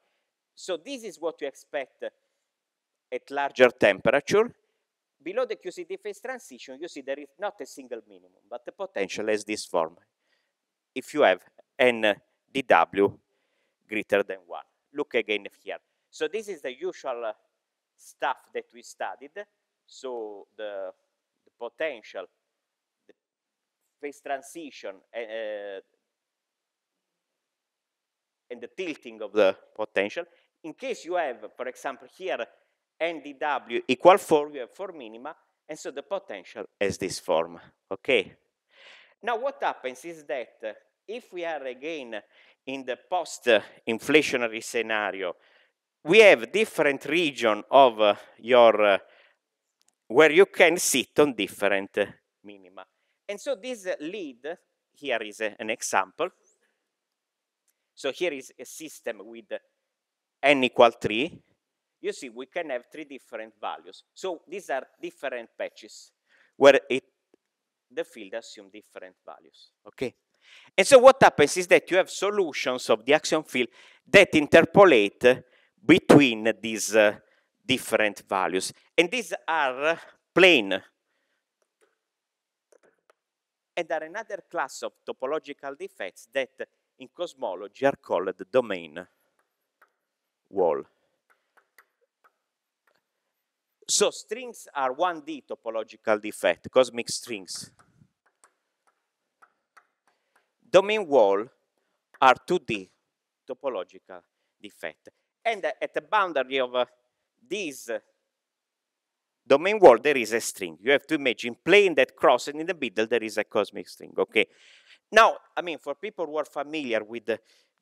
So this is what you expect at larger temperature. Below the QCD phase transition, you see there is not a single minimum, but the potential has this form. If you have N dw greater than 1. Look again here. So this is the usual uh, stuff that we studied. So the, the potential, the phase transition, uh, uh, and the tilting of the potential. In case you have, for example, here NDW equal 4, you have 4 minima, and so the potential has this form, okay? Now what happens is that uh, if we are again in the post-inflationary scenario, we have different region of uh, your, uh, where you can sit on different uh, minima. And so this uh, lead, here is uh, an example. So here is a system with n equal 3. You see, we can have three different values. So these are different patches where it, the field assume different values, okay? And so what happens is that you have solutions of the action field that interpolate between these uh, different values. And these are plane and are another class of topological defects that in cosmology are called the domain wall. So strings are 1D topological defect, cosmic strings domain wall are 2D topological defect. And at the boundary of uh, this domain wall, there is a string. You have to imagine plane that cross, and in the middle there is a cosmic string, okay? Now, I mean, for people who are familiar with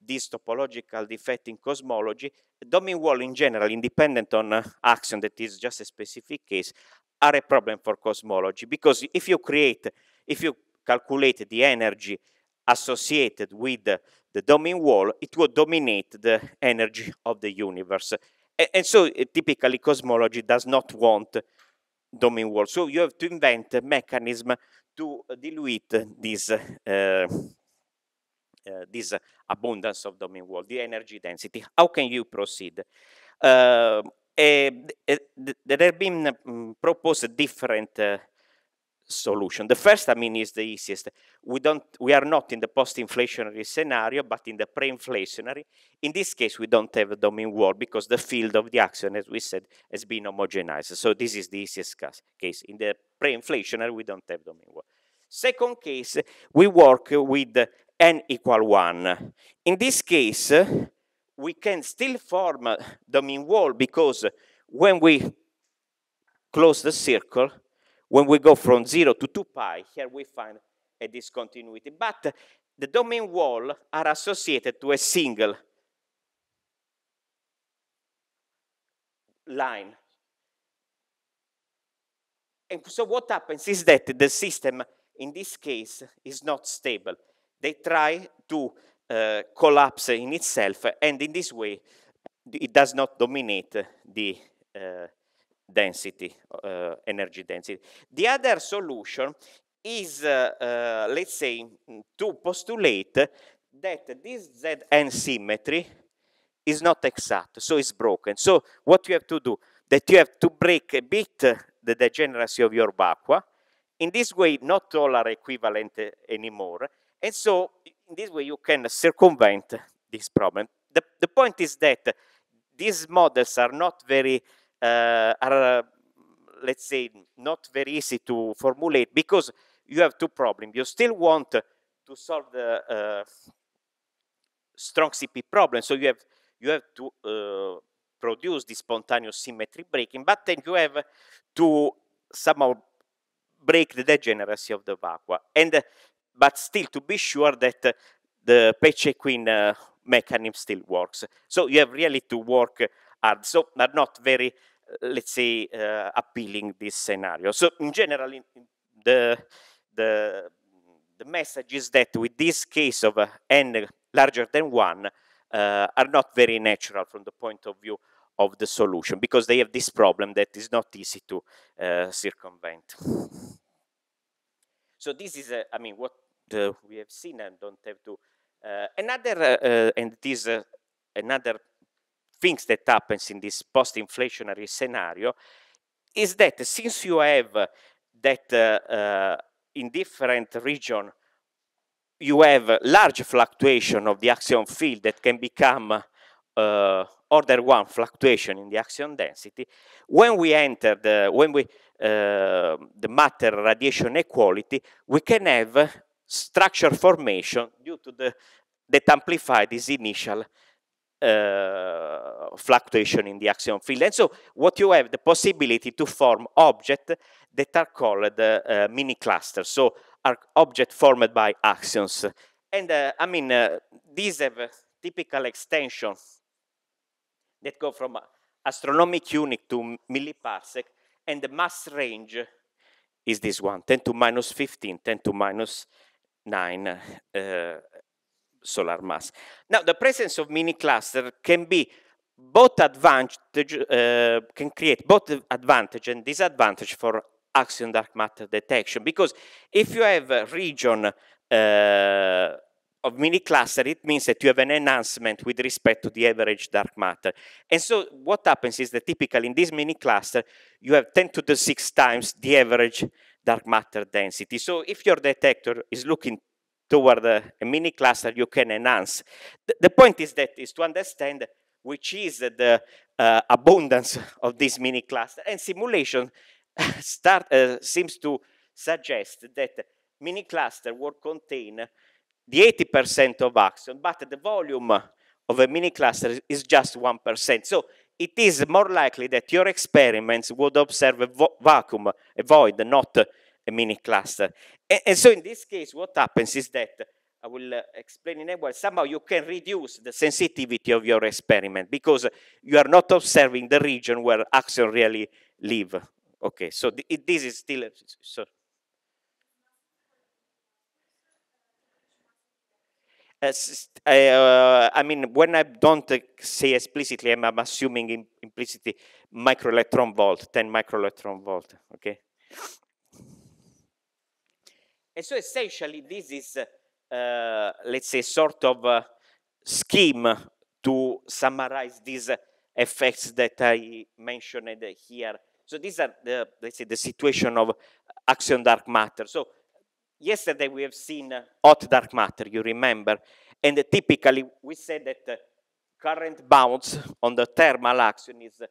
this topological defect in cosmology, domain wall in general, independent on uh, that is just a specific case, are a problem for cosmology because if you create, if you calculate the energy associated with the domain wall, it will dominate the energy of the universe. And, and so uh, typically cosmology does not want domain wall. So you have to invent a mechanism to dilute this, uh, uh, this abundance of domain wall, the energy density. How can you proceed? there have been um, proposed different solution. The first, I mean, is the easiest. We, don't, we are not in the post-inflationary scenario, but in the pre-inflationary. In this case, we don't have a domain wall because the field of the action, as we said, has been homogenized. So this is the easiest case. In the pre-inflationary, we don't have domain wall. Second case, we work with n equal 1. In this case, we can still form a domain wall because when we close the circle, when we go from 0 to 2 pi, here we find a discontinuity. But the domain wall are associated to a single line. And so what happens is that the system, in this case, is not stable. They try to uh, collapse in itself, and in this way, it does not dominate the, uh, density, uh, energy density. The other solution is, uh, uh, let's say, mm, to postulate that this Zn symmetry is not exact, so it's broken. So what you have to do, that you have to break a bit the degeneracy of your vacua. In this way, not all are equivalent uh, anymore. And so in this way, you can circumvent this problem. The, the point is that these models are not very uh, are, uh, let's say, not very easy to formulate because you have two problems. You still want to solve the uh, strong CP problem, so you have you have to produce the spontaneous symmetry breaking, but then you have to somehow break the degeneracy of the vacua. And uh, but still to be sure that uh, the Peche Queen uh, mechanism still works. So you have really to work hard. So are not very let's say, uh, appealing this scenario. So in general, in the, the, the message is that with this case of uh, n larger than one, uh, are not very natural from the point of view of the solution because they have this problem that is not easy to uh, circumvent. So this is, a, uh, I mean, what uh, we have seen and don't have to. Uh, another, and this, another things that happens in this post-inflationary scenario is that since you have that uh, uh, in different region you have large fluctuation of the axion field that can become uh, order one fluctuation in the axion density. When we enter the when we uh, the matter radiation equality, we can have structure formation due to the that amplify this initial uh, fluctuation in the axiom field. And so what you have, the possibility to form objects that are called uh, uh, mini clusters, so are objects formed by axions. And uh, I mean, uh, these have typical extension that go from astronomic unit to milliparsec, and the mass range is this one, 10 to minus 15, 10 to minus 9 uh, solar mass. Now, the presence of mini cluster can be both advantage, uh, can create both advantage and disadvantage for axion dark matter detection, because if you have a region uh, of mini cluster, it means that you have an enhancement with respect to the average dark matter. And so what happens is that typically in this mini cluster, you have 10 to the 6 times the average dark matter density. So if your detector is looking toward a, uh, a mini cluster you can enhance. Th the point is that is to understand which is the uh, abundance of this mini cluster. And simulation start, uh, seems to suggest that mini cluster will contain the 80% of action, but the volume of a mini cluster is just 1%. So it is more likely that your experiments would observe a vo vacuum, a void, not a mini cluster. And, and, so in this case, what happens is that I will uh, explain in a while, somehow you can reduce the sensitivity of your experiment because you are not observing the region where axons really live. Okay, so th it, this is still, so. As, uh, I mean, when I don't uh, say explicitly, I'm, I'm assuming implicitly microelectron volt, 10 microelectron volt, okay? And so essentially, this is, uh, let's say, sort of uh, scheme to summarize these effects that I mentioned here. So these are the, let's say, the situation of axion dark matter. So yesterday we have seen hot dark matter, you remember, and typically we said that current bounce on the thermal axion is uh,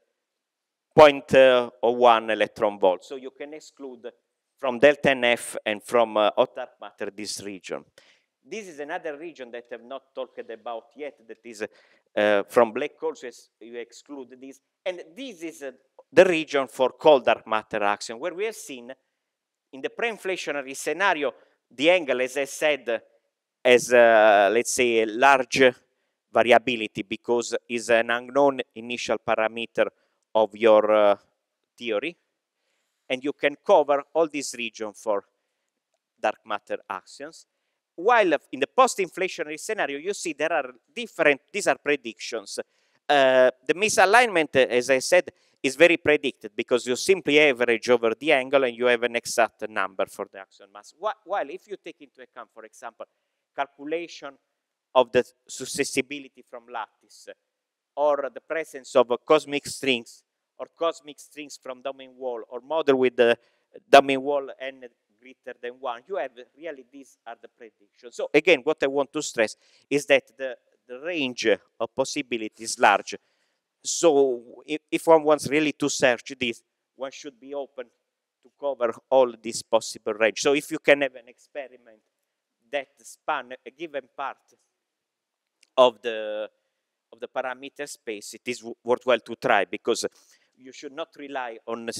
0.01 electron volt. So you can exclude from delta NF and from uh, hot dark matter this region. This is another region that I've not talked about yet that is uh, from black holes, you exclude this. And this is uh, the region for cold dark matter action, where we have seen in the pre-inflationary scenario, the angle, as I said, has, uh, let's say, a large variability because is an unknown initial parameter of your uh, theory, and you can cover all this region for dark matter axions. While in the post-inflationary scenario, you see there are different, these are predictions. Uh, the misalignment, uh, as I said, is very predicted because you simply average over the angle and you have an exact number for the axion mass. While if you take into account, for example, calculation of the susceptibility from lattice or the presence of cosmic strings or cosmic strings from Domain Wall or model with the Domain Wall n greater than 1, you have really these are the predictions. So again, what I want to stress is that the, the range of possibilities is large. So if, if one wants really to search this, one should be open to cover all this possible range. So if you can have an experiment that span a given part of the of the parameter space, it is worthwhile to try because you should not rely on a,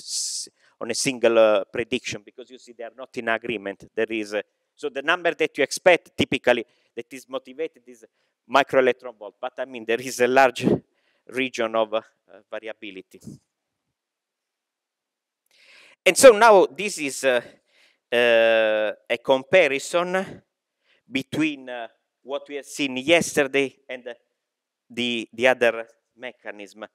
on a single uh, prediction because you see they are not in agreement. There is a, so the number that you expect typically that is motivated is microelectron volt, but I mean there is a large region of uh, variability. And so now this is uh, uh a comparison between uh, what we have seen yesterday and the, the other mechanism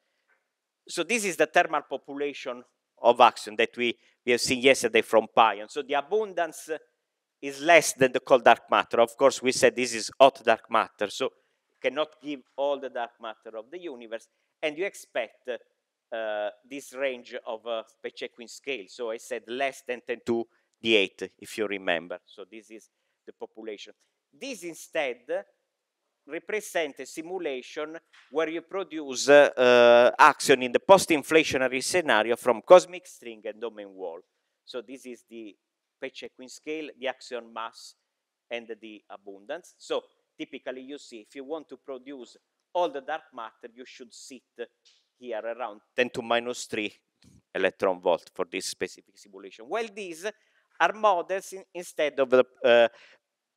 so this is the thermal population of axion that we, we have seen yesterday from pion. So the abundance is less than the cold dark matter. Of course, we said this is hot dark matter, so cannot give all the dark matter of the universe. And you expect uh, this range of uh, Pechequin scale. So I said less than 10 to the 8, if you remember. So this is the population. This instead represent a simulation where you produce uh, action in the post-inflationary scenario from cosmic string and domain wall. So this is the Pechequin scale, the axion mass, and the abundance. So typically you see if you want to produce all the dark matter, you should sit here around 10 to minus 3 electron volt for this specific simulation. Well, these are models in, instead of the uh,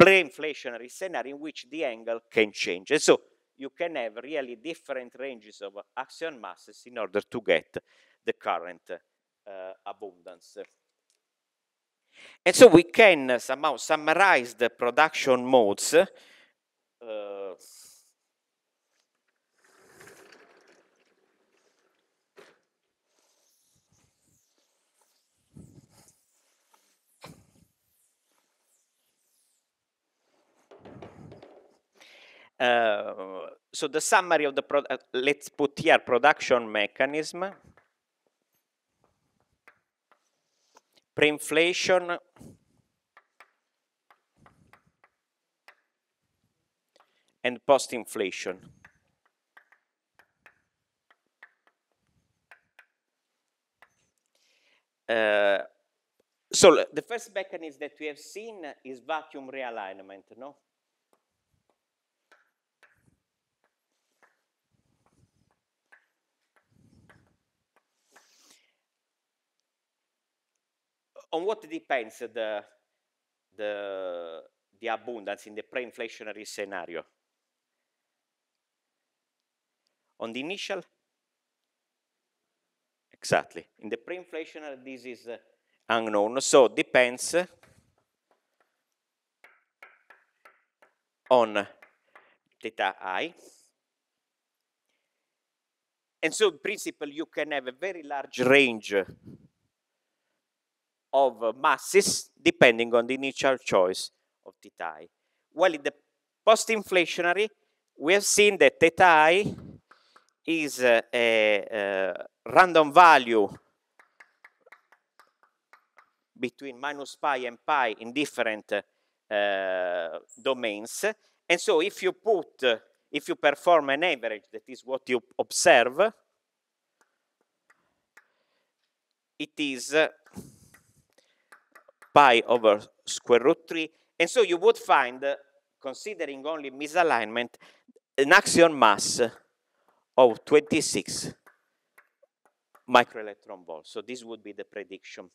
pre-inflationary scenario in which the angle can change. And so you can have really different ranges of axion masses in order to get the current uh, abundance. And so we can uh, somehow summarize the production modes uh, Uh, so the summary of the product, uh, let's put here production mechanism, preinflation, and post-inflation. Uh, so the first mechanism that we have seen is vacuum realignment, no? on what depends the, the, the abundance in the pre-inflationary scenario? On the initial? Exactly. In the pre-inflationary, this is uh, unknown. So depends on uh, theta i. And so in principle, you can have a very large range of uh, masses depending on the initial choice of theta Well, in the post-inflationary, we have seen that theta is uh, a, a, uh, random value between minus pi and pi in different uh, domains. And so if you put, uh, if you perform an average, that is what you observe, it is uh, pi over square root 3. And so you would find, uh, considering only misalignment, an axion mass of 26 microelectron volts. So this would be the prediction.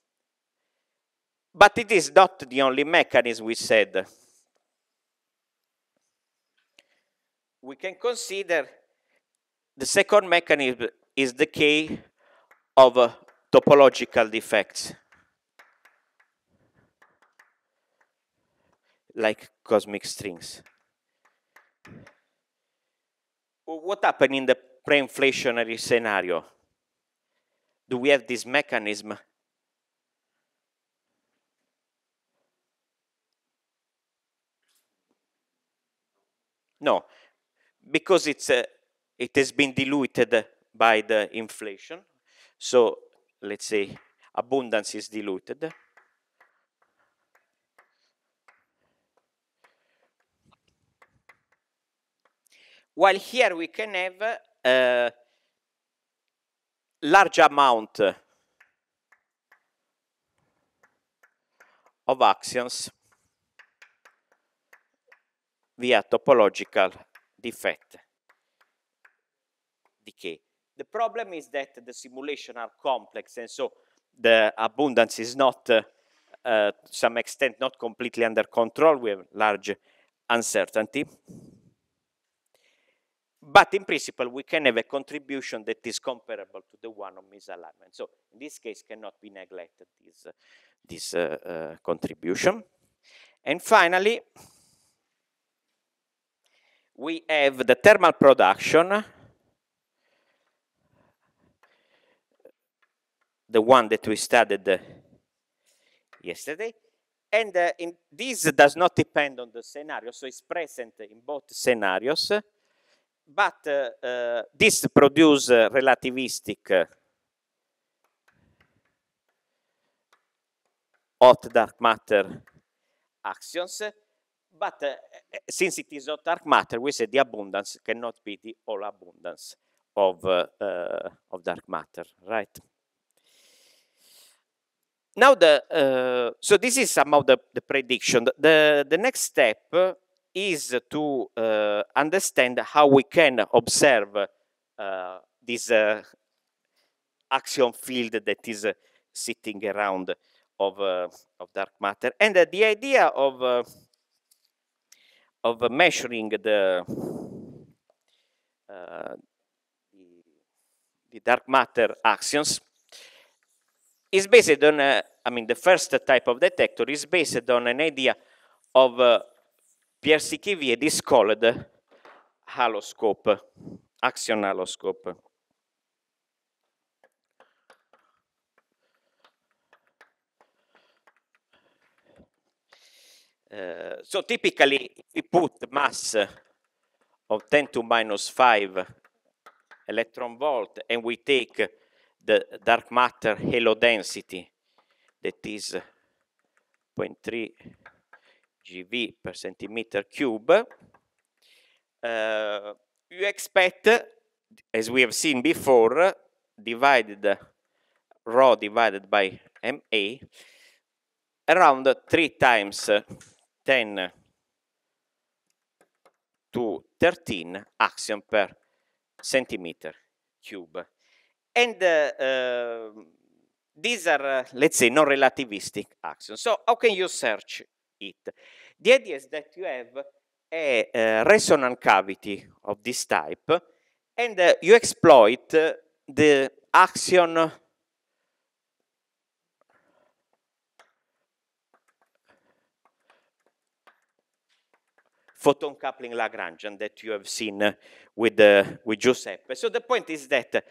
But it is not the only mechanism we said. We can consider the second mechanism is the key of uh, topological defects. like cosmic strings. What happened in the pre-inflationary scenario? Do we have this mechanism No, because it's uh, it has been diluted by the inflation. So let's say abundance is diluted. While here we can have a uh, large amount of actions via topological defect decay. The problem is that the simulation are complex and so the abundance is not uh, uh, to some extent not completely under control. We have large uncertainty. But in principle, we can have a contribution that is comparable to the one of misalignment. So in this case, cannot be neglected this, uh, this uh, contribution. And finally, we have the thermal production, the one that we studied yesterday. And uh, this does not depend on the scenario, so it's present in both scenarios but uh, uh, this produce uh, relativistic uh, hot dark matter actions but uh, eh, eh, since it is not dark matter we say the abundance cannot be the all abundance of uh, of dark matter right now the so this is somehow the, the prediction the the next step is to uh, understand how we can observe uh, this uh, axiom field that is uh, sitting around of, uh, of dark matter. And uh, the idea of, of measuring the, the dark matter axioms is based on, I mean, the first type of detector is based on an idea of PRCKV is called haloscope, action haloscope. Uh, so typically, we put mass of 10 to minus 5 electron volt and we take the dark matter halo density that is 0.3 GV per centimeter cube, uh, you expect, as we have seen before, divided rho divided by MA around 3 times 10 to 13 axion per centimeter cube. And uh, uh, these are, uh, let's say, non-relativistic axioms. So how can you search it. The idea is that you have a uh, resonant cavity of this type, and uh, you exploit eh, the axion photon coupling Lagrangian that you have seen uh, with, uh, with Giuseppe. So the point is that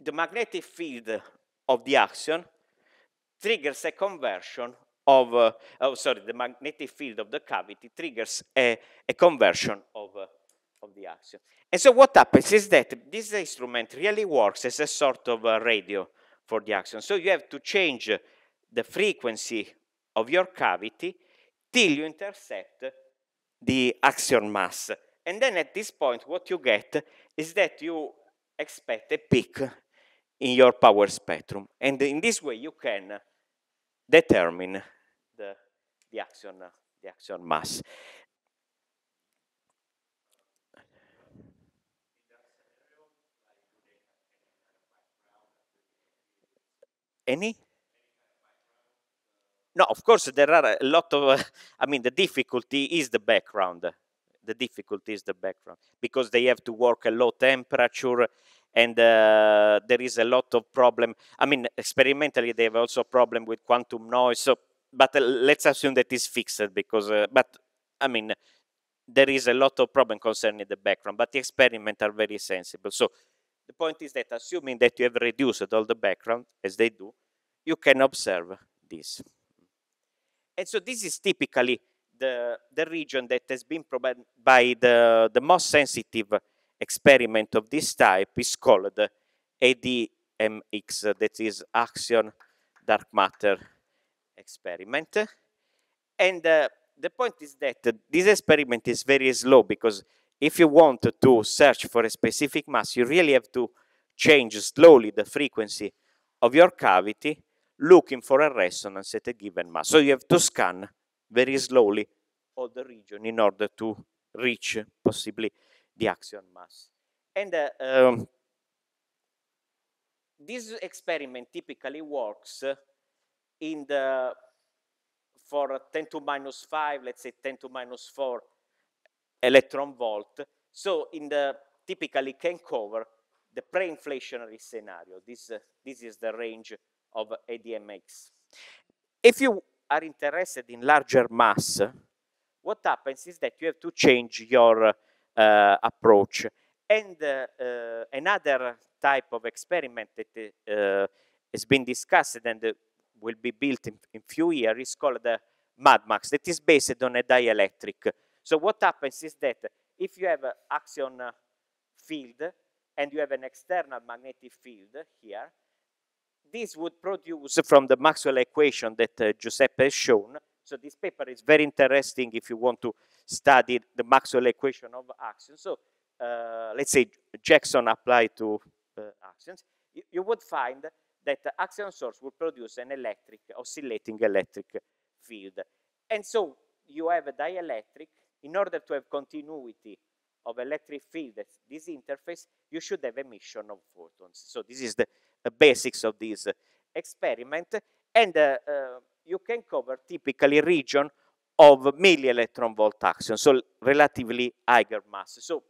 the magnetic field of the axion triggers a conversion of, uh, oh, sorry, the magnetic field of the cavity triggers a, a conversion of, uh, of the axion. And so what happens is that this instrument really works as a sort of a radio for the axion. So you have to change the frequency of your cavity till you intercept the axion mass. And then at this point, what you get is that you expect a peak in your power spectrum. And in this way, you can determine the, the, action, the action mass. Any? No, of course, there are a lot of, uh, I mean, the difficulty is the background. The difficulty is the background because they have to work at low temperature and uh, there is a lot of problem. I mean, experimentally they have also a problem with quantum noise. So, but uh, let's assume that is fixed because. Uh, but I mean, there is a lot of problem concerning the background. But the experiments are very sensible. So the point is that assuming that you have reduced all the background as they do, you can observe this. And so this is typically the, the region that has been provided by the, the most sensitive experiment of this type is called ADMX, that is Axion Dark Matter Experiment. And uh, the point is that this experiment is very slow because if you want to search for a specific mass, you really have to change slowly the frequency of your cavity looking for a resonance at a given mass. So you have to scan very slowly all the region in order to reach possibly the axion mass. And uh, um, this experiment typically works uh, in the for 10 to minus 5, let's say 10 to minus 4 electron volt. So in the typically can cover the pre-inflationary scenario. This, uh, this is the range of ADMX. If you are interested in larger mass, what happens is that you have to change your uh, Eh, approach. And eh, another type of experiment that eh, has been discussed and will be built in, in few years is called the Mad Max, that is based on a dielectric. So what happens is that if you have an axion field and you have an external magnetic field here, this would produce from the Maxwell equation that uh, Giuseppe has shown so this paper is very interesting if you want to study the Maxwell equation of action. So uh, let's say Jackson applied to uh, actions, you, you, would find that the action source will produce an electric, oscillating electric field. And so you have a dielectric. In order to have continuity of electric field at this interface, you should have emission of photons. So this is the, the basics of this experiment. And uh, uh you can cover typically region of milli-electron volt axion, so relatively higher mass. So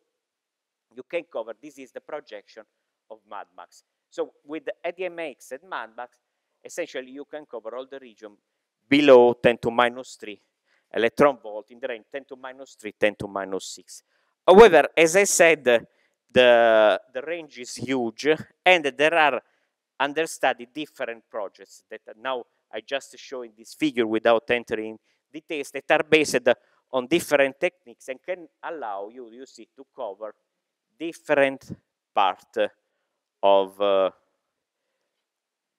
you can cover, this is the projection of Mad Max. So with ADMX and Mad Max, essentially you can cover all the region below 10 to minus 3 electron volt in the range 10 to minus 3, 10 to minus 6. However, as I said, the, the range is huge and there are understudy different projects that now I just showing this figure without entering details that are based on different techniques and can allow you, you see, to cover different part of, uh,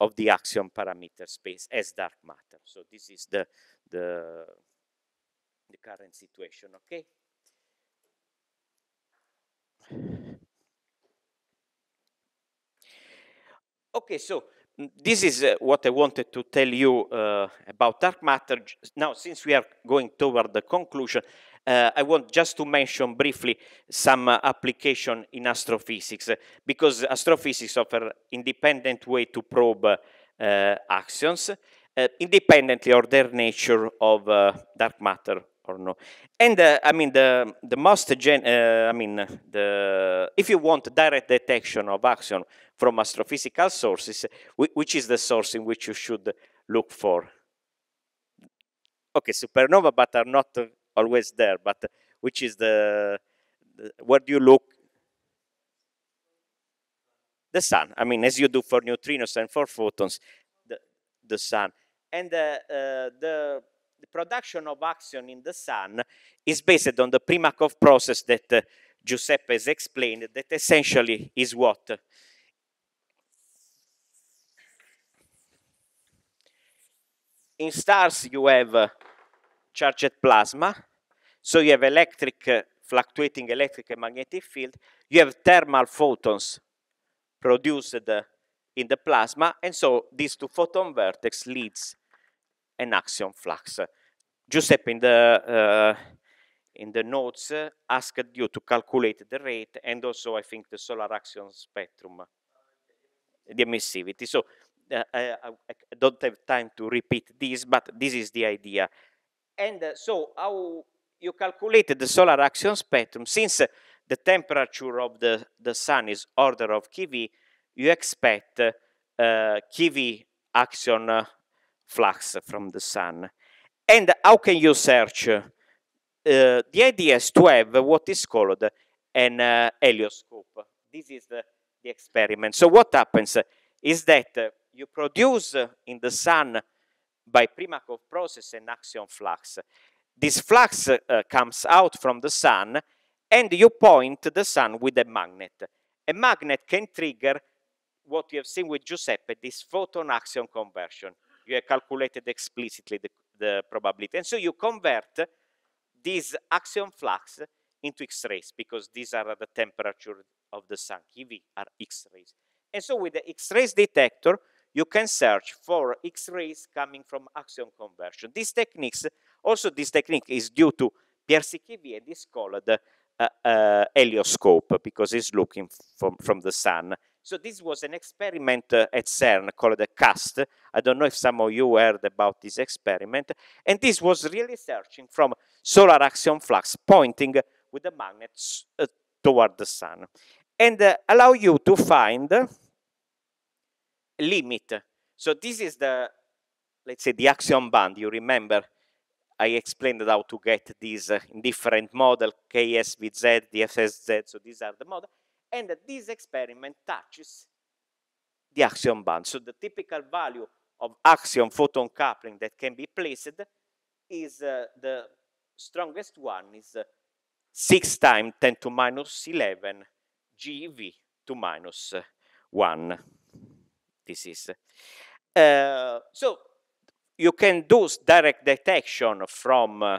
of the axiom parameter space as dark matter. So this is the, the, the current situation, okay? Okay, so this is uh, what I wanted to tell you uh, about dark matter. Now, since we are going toward the conclusion, uh, I want just to mention briefly some uh, application in astrophysics, because astrophysics offer independent way to probe uh, axions, uh, independently of their nature of dark matter or no. And uh, I mean the the most gen uh, I mean the if you want direct detection of action from astrophysical sources, which is the source in which you should look for. Okay, supernova, but are not always there. But which is the, the where do you look? The sun. I mean, as you do for neutrinos and for photons, the the sun and uh, uh the the production of action in the sun is based on the Primakov process that uh, Giuseppe has explained, that essentially is what? In stars you have uh, charged plasma, so you have electric, uh, fluctuating electric and magnetic field, you have thermal photons produced uh, in the plasma, and so these two photon vertex leads and axion flux. Giuseppe in the uh, in the notes uh, asked you to calculate the rate and also I think the solar axion spectrum, the emissivity. So uh, I, I, don't have time to repeat this, but this is the idea. And uh, so how you calculate the solar axion spectrum, since the temperature of the, the sun is order of kV, you expect eh, kV axion flux from the sun. And how can you search? Uh, the idea is to have what is called an uh, helioscope. This is the, the, experiment. So what happens uh, is that uh, you produce uh, in the sun by Primakov process an axion flux. This flux uh, comes out from the sun and you point the sun with a magnet. A magnet can trigger what you have seen with Giuseppe, this photon axion conversion, you have calculated explicitly the, the probability. And so you convert this axion flux into X-rays because these are the temperature of the sun, EV are X-rays. And so with the X-rays detector, you can search for X-rays coming from axion conversion. These techniques, also this technique is due to Pierre-Sikivie and is called uh, uh, helioscope because it's looking from, from the sun so this was an experiment uh, at CERN called the CAST. I don't know if some of you heard about this experiment. And this was really searching from solar axion flux pointing with the magnets uh, toward the sun and uh, allow you to find limit. So this is the, let's say, the axion band. You remember I explained how to get these uh, in different model, KSVZ, DFSZ, so these are the model and this experiment touches the axion band. So the typical value of axion photon coupling that can be placed is uh, the strongest one is uh, 6 times 10 to minus 11 GeV to minus 1. This is. Uh, so you can do direct detection from, uh,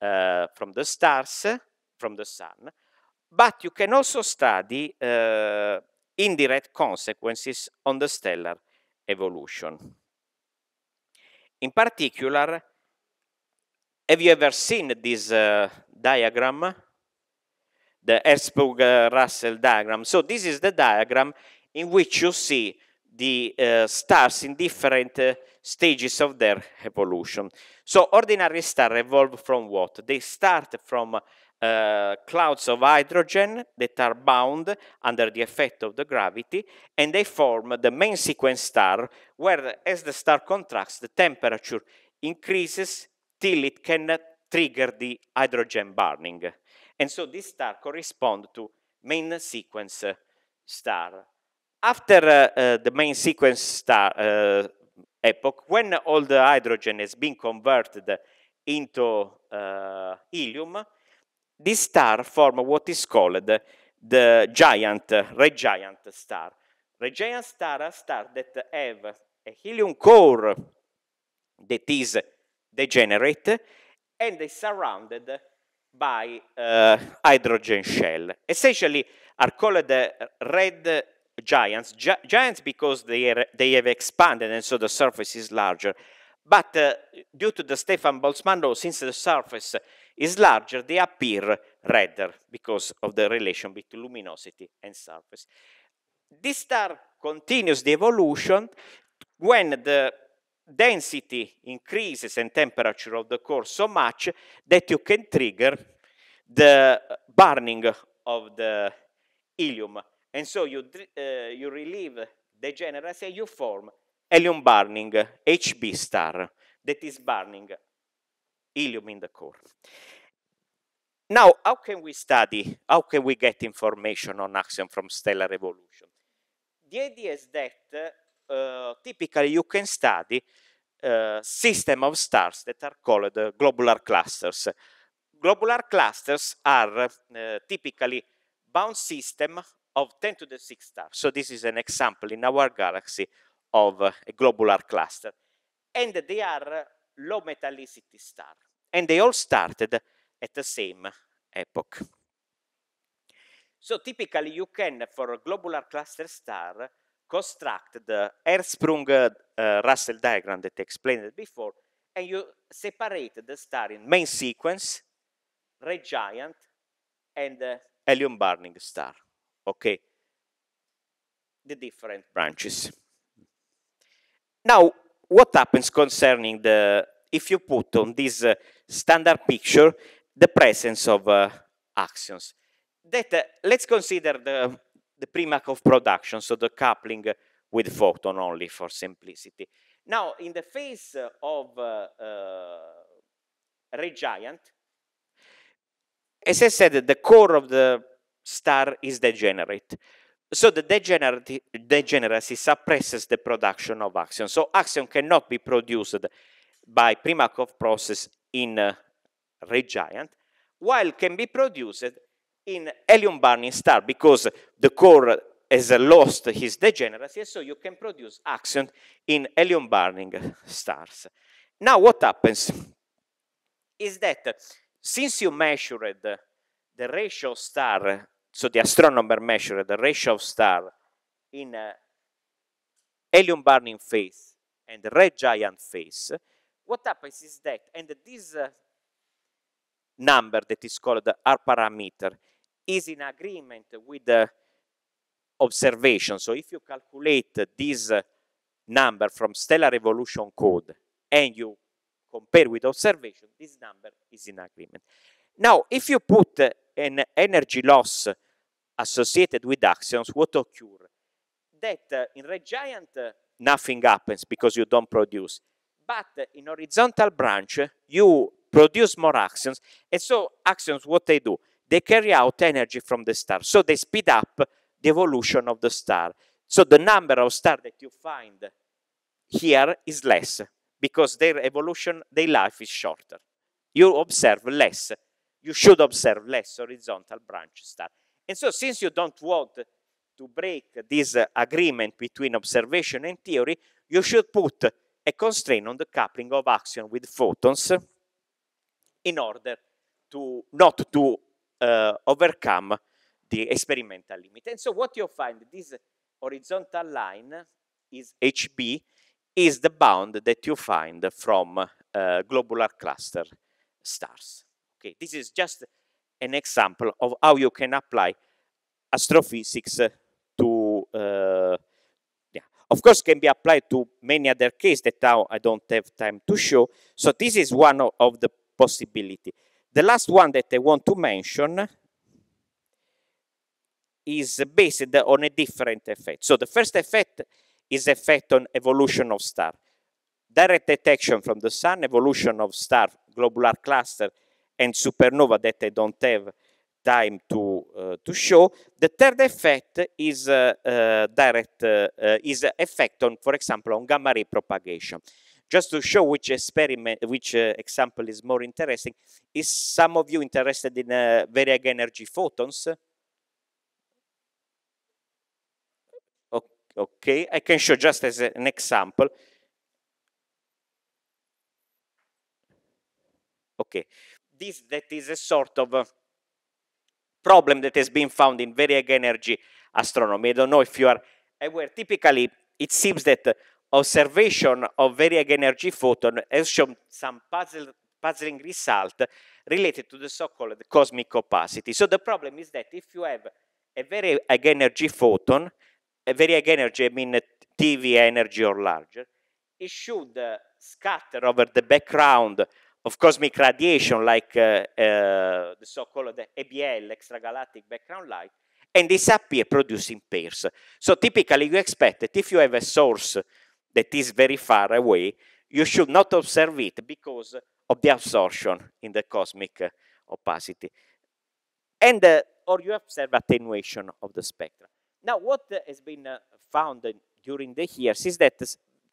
uh, from the stars, from the sun, but you can also study uh, indirect consequences on the stellar evolution. In particular, have you ever seen this uh, diagram? The hertzsprung russell diagram. So this is the diagram in which you see the uh, stars in different uh, stages of their evolution. So ordinary stars evolve from what? They start from Eh, clouds of hydrogen that are bound under the effect of the gravity, and they form the main sequence star, where as the star contracts, the temperature increases till it can trigger the hydrogen burning. And so this star corresponds to main sequence eh, star. After uh, uh, the main sequence star epoch, when all the hydrogen has been converted into helium, this star form what is called the giant, red giant star. Red giant star are stars that have a helium core that is degenerate and is surrounded by uh, hydrogen shell. Essentially, are called the uh, red giants, Gi giants because they, are, they have expanded and so the surface is larger. But uh, due to the Stefan Boltzmann law, since the surface is larger, they appear redder because of the relation between luminosity and surface. This star continues the evolution when the density increases and temperature of the core so much that you can trigger the burning of the helium. And so you, uh, you relieve the and you form helium burning HB star that is burning helium in the core. Now, how can we study, how can we get information on axion from stellar evolution? The idea is that uh, typically you can study uh, system of stars that are called uh, globular clusters. Globular clusters are uh, typically bound system of 10 to the 6 stars. So this is an example in our galaxy of uh, a globular cluster. And they are uh, low metallicity star. And they all started at the same epoch. So typically you can, for a globular cluster star, construct the Ersprung-Russell uh, diagram that I explained before, and you separate the star in main sequence, red giant, and uh, helium burning star. Okay, the different branches. Now, what happens concerning the, if you put on this uh, standard picture, the presence of uh, That, uh, let's consider the, the primac of production, so the coupling with photon only for simplicity. Now, in the face of uh, uh, red giant, as I said, the core of the star is degenerate. So the degeneracy suppresses the production of axion. So axion cannot be produced by Primakov process in uh, red giant, while can be produced in helium burning star because the core has lost his degeneracy, so you can produce axion in helium burning stars. Now what happens is that since you measured the ratio star so the astronomer measured the ratio of star in uh, helium burning phase and red giant phase, what happens is that, and this uh, number that is called the R parameter is in agreement with the uh, observation. So if you calculate this uh, number from stellar evolution code and you compare with observation, this number is in agreement. Now, if you put uh, an energy loss associated with actions, what occur? That in red giant, nothing happens because you don't produce. But in horizontal branch, you produce more actions. And so actions, what they do? They carry out energy from the star. So they speed up the evolution of the star. So the number of stars that you find here is less because their evolution, their life is shorter. You observe less you should observe less horizontal branch star. And so since you don't want to break this uh, agreement between observation and theory, you should put a constraint on the coupling of action with photons in order to not to uh, overcome the experimental limit. And so what you find, this horizontal line is HB, is the bound that you find from uh, globular cluster stars. Okay, this is just an example of how you can apply astrophysics to, uh, yeah. of course, can be applied to many other cases that now I don't have time to show. So this is one of, of the possibility. The last one that I want to mention is based on a different effect. So the first effect is effect on evolution of star. Direct detection from the sun, evolution of star, globular cluster, and supernova that I don't have time to uh, to show. The third effect is uh, uh, direct uh, uh, is effect on, for example, on gamma ray propagation. Just to show which experiment, which uh, example is more interesting, is some of you interested in variable energy photons? Okay, I can show just as an example. Okay this that is a sort of a uh, problem that has been found in very energy astronomy. I don't know if you are aware. Typically, it seems that uh, observation of high energy photon has shown some puzzle, puzzling result related to the so-called cosmic opacity. So the problem is that if you have a very energy photon, a very energy, I mean TV energy or larger, it should uh, scatter over the background of cosmic radiation, like uh, uh, the so-called ABL, extragalactic background light, and these appear producing pairs. So typically you expect that if you have a source that is very far away, you should not observe it because of the absorption in the cosmic uh, opacity. And, uh, or you observe attenuation of the spectra. Now, what has been uh, found during the years is that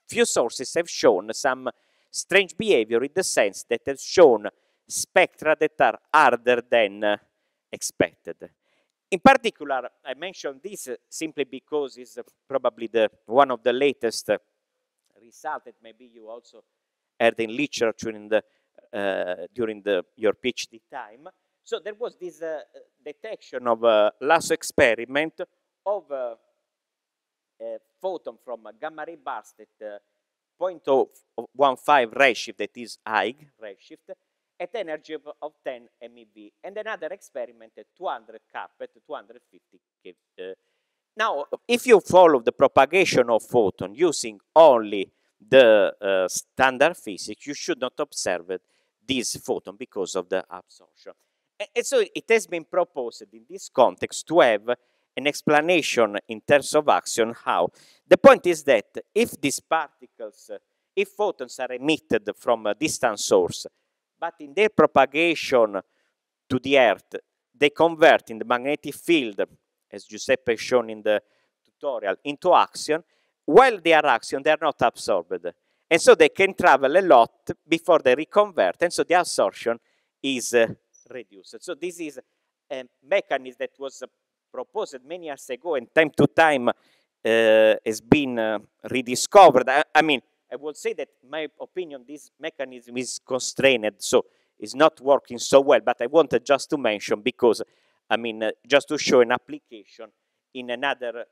few sources have shown some strange behavior in the sense that has shown spectra that are harder than expected. In particular, I mentioned this simply because it's probably the, one of the latest results that maybe you also heard in literature in the, uh, during the, your PhD time. So there was this uh, detection of a last experiment of a, uh, a, photon from a gamma ray burst that uh, 0.15 redshift, that is high redshift, at energy of, of 10 MeV, and another experiment at 200 cap at 250 keV. Uh, now, if you follow the propagation of photon using only the uh, standard physics, you should not observe this photon because of the absorption. And, and so it has been proposed in this context to have an explanation in terms of action how. The point is that if these particles, if photons are emitted from a distant source, but in their propagation to the Earth, they convert in the magnetic field, as Giuseppe shown in the tutorial, into action. While they are action, they are not absorbed. And so they can travel a lot before they reconvert, and so the absorption is uh, reduced. So this is a mechanism that was proposed many years ago and time to time uh, has been uh, rediscovered. I, I, mean, I would say that my opinion, this mechanism is constrained, so it's not working so well, but I wanted just to mention because, I mean, uh, just to show an application in another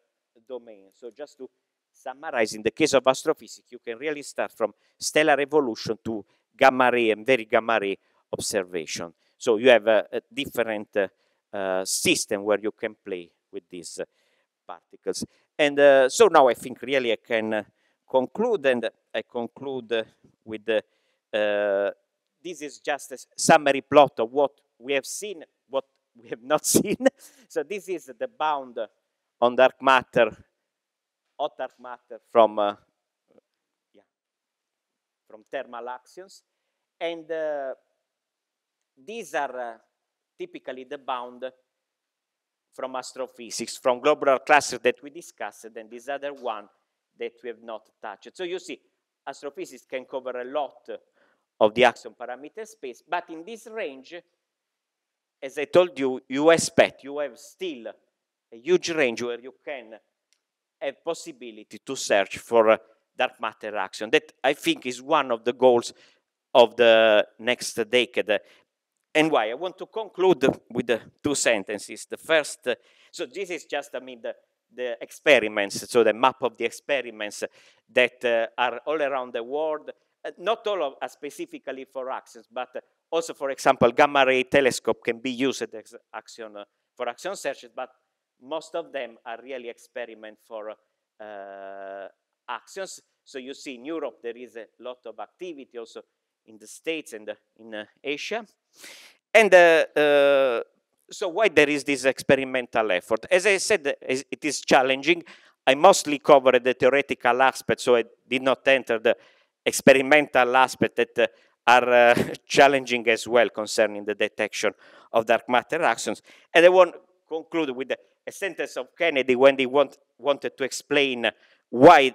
domain. So just to summarize, in the case of astrophysics, you can really start from stellar evolution to gamma ray and very gamma ray observation. So you have uh, a different uh, uh, system where you can play with these uh, particles. And uh, so now I think really I can conclude, and I conclude with the, this is just a summary plot of what we have seen, what we have not seen. so this is the bound on dark matter, hot dark matter from uh, yeah, from thermal actions, and uh, these are uh, typically the bound from astrophysics, from globular cluster that we discussed, and this other one that we have not touched. So you see, astrophysics can cover a lot of the axion parameter space, but in this range, as I told you, you expect, you have still a huge range where you can have possibility to search for dark matter action. That I think is one of the goals of the next decade, and why. I want to conclude with the two sentences. The first, uh, so this is just, I mean, the, the experiments, so the map of the experiments that uh, are all around the world, uh, not all of, uh, specifically for axons, but uh, also, for example, gamma ray telescope can be used as uh, for axion searches, but most of them are really experiment for uh, axions. So you see in Europe, there is a lot of activity also in the States and uh, in uh, Asia. And uh, so why there is this experimental effort? As I said, it is challenging. I mostly covered the theoretical aspect, so I did not enter the experimental aspect that are uh, challenging as well concerning the detection of dark matter actions. And I want to conclude with a sentence of Kennedy when he want, wanted to explain why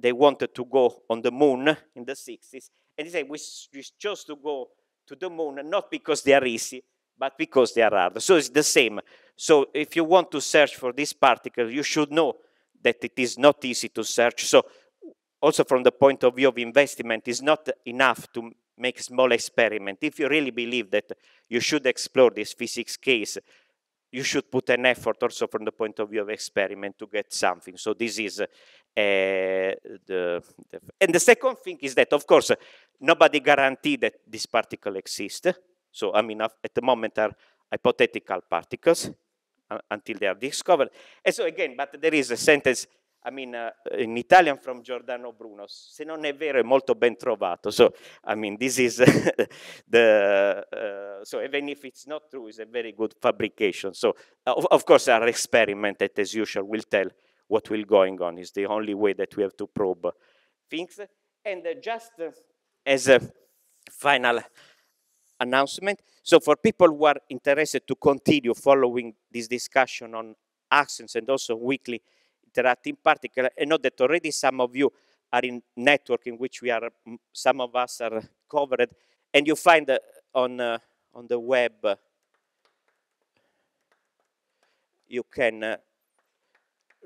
they wanted to go on the moon in the 60s. And they say we, we chose to go to the moon, not because they are easy, but because they are hard. So it's the same. So if you want to search for this particle, you should know that it is not easy to search. So also from the point of view of investment, it's not enough to make small experiment. If you really believe that you should explore this physics case you should put an effort also from the point of view of experiment to get something. So this is uh, the, the, and the second thing is that of course nobody guaranteed that this particle exists. So I mean at the moment are hypothetical particles uh, until they are discovered. And so again, but there is a sentence I mean, uh, in Italian from Giordano Bruno. Se non è vero, è molto ben trovato. So, I mean, this is the. Uh, so, even if it's not true, it's a very good fabrication. So, of, of course, our experiment, as usual, will tell what will going on. Is the only way that we have to probe things. And uh, just uh, as a final announcement, so for people who are interested to continue following this discussion on actions and also weekly there in particular, I know that already some of you are in network in which we are, mm, some of us are covered, and you find uh, on, uh, on the web, uh, you can uh,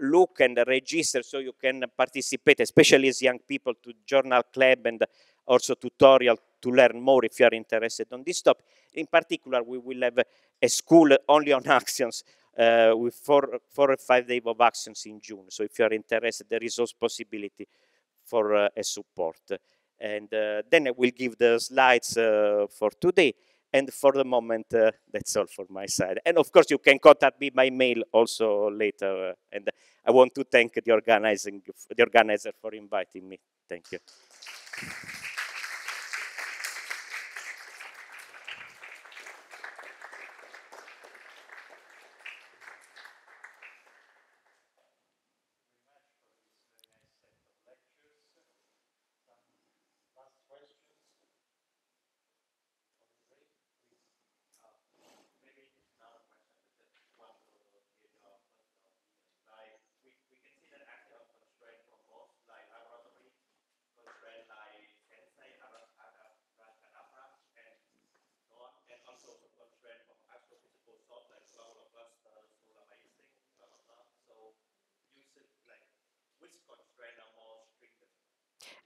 look and register so you can participate, especially as young people, to journal club and also tutorial to learn more if you are interested on this topic. In particular, we will have a school only on actions, uh, with four, four or five days of actions in June. So if you are interested, there is also possibility for uh, a support. And uh, then I will give the slides for today. And for the moment, that's all for my side. And of course, you can contact me by mail also later. and I want to thank the, organizing, the organizer for inviting me. Thank you.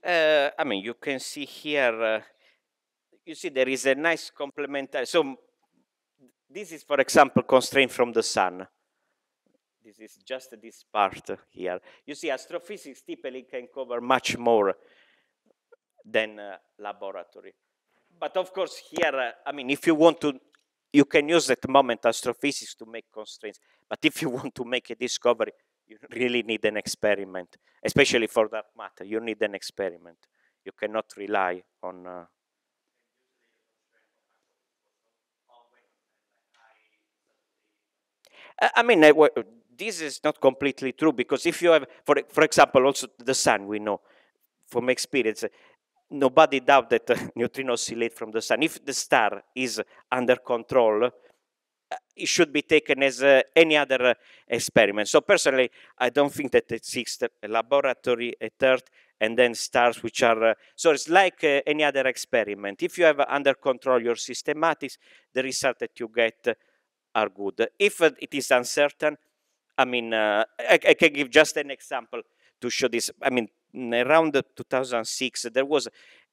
Uh, I mean, you can see here, uh, you see there is a nice complementary. So this is, for example, constraint from the sun. This is just this part here. You see, astrophysics typically can cover much more than uh, laboratory. But of course, here, uh, I mean, if you want to, you can use at the moment astrophysics to make constraints. But if you want to make a discovery, you really need an experiment, especially for that matter. You need an experiment. You cannot rely on. Uh, I mean, this is not completely true because if you have, for, for example, also the sun, we know from experience, nobody doubt that uh, neutrinos oscillate from the sun. If the star is under control, it should be taken as uh, any other uh, experiment. So personally, I don't think that exists a laboratory, a third, and then stars which are, uh, so it's like uh, any other experiment. If you have under control your systematics, the result that you get are good. If it is uncertain, I mean, I, I can give just an example to show this. I mean, around 2006, there was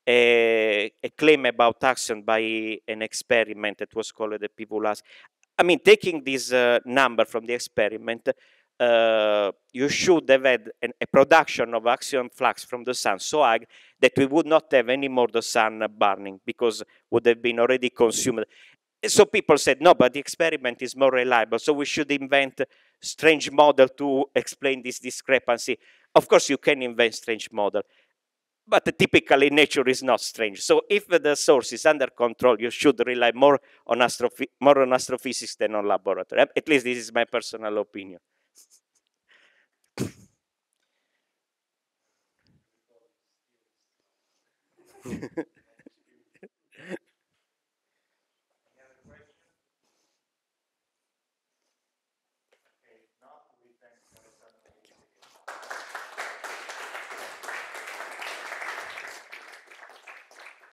a, a, claim about action by an experiment that was called the Pivulas I mean, taking this uh, number from the experiment, uh, you should have had an, a production of axion flux from the sun so high that we would not have any more the sun burning because would have been already consumed. So people said, no, but the experiment is more reliable, so we should invent strange model to explain this discrepancy. Of course, you can invent strange model. But typically, nature is not strange. So if the source is under control, you should rely more on, astroph more on astrophysics than on laboratory. At least this is my personal opinion.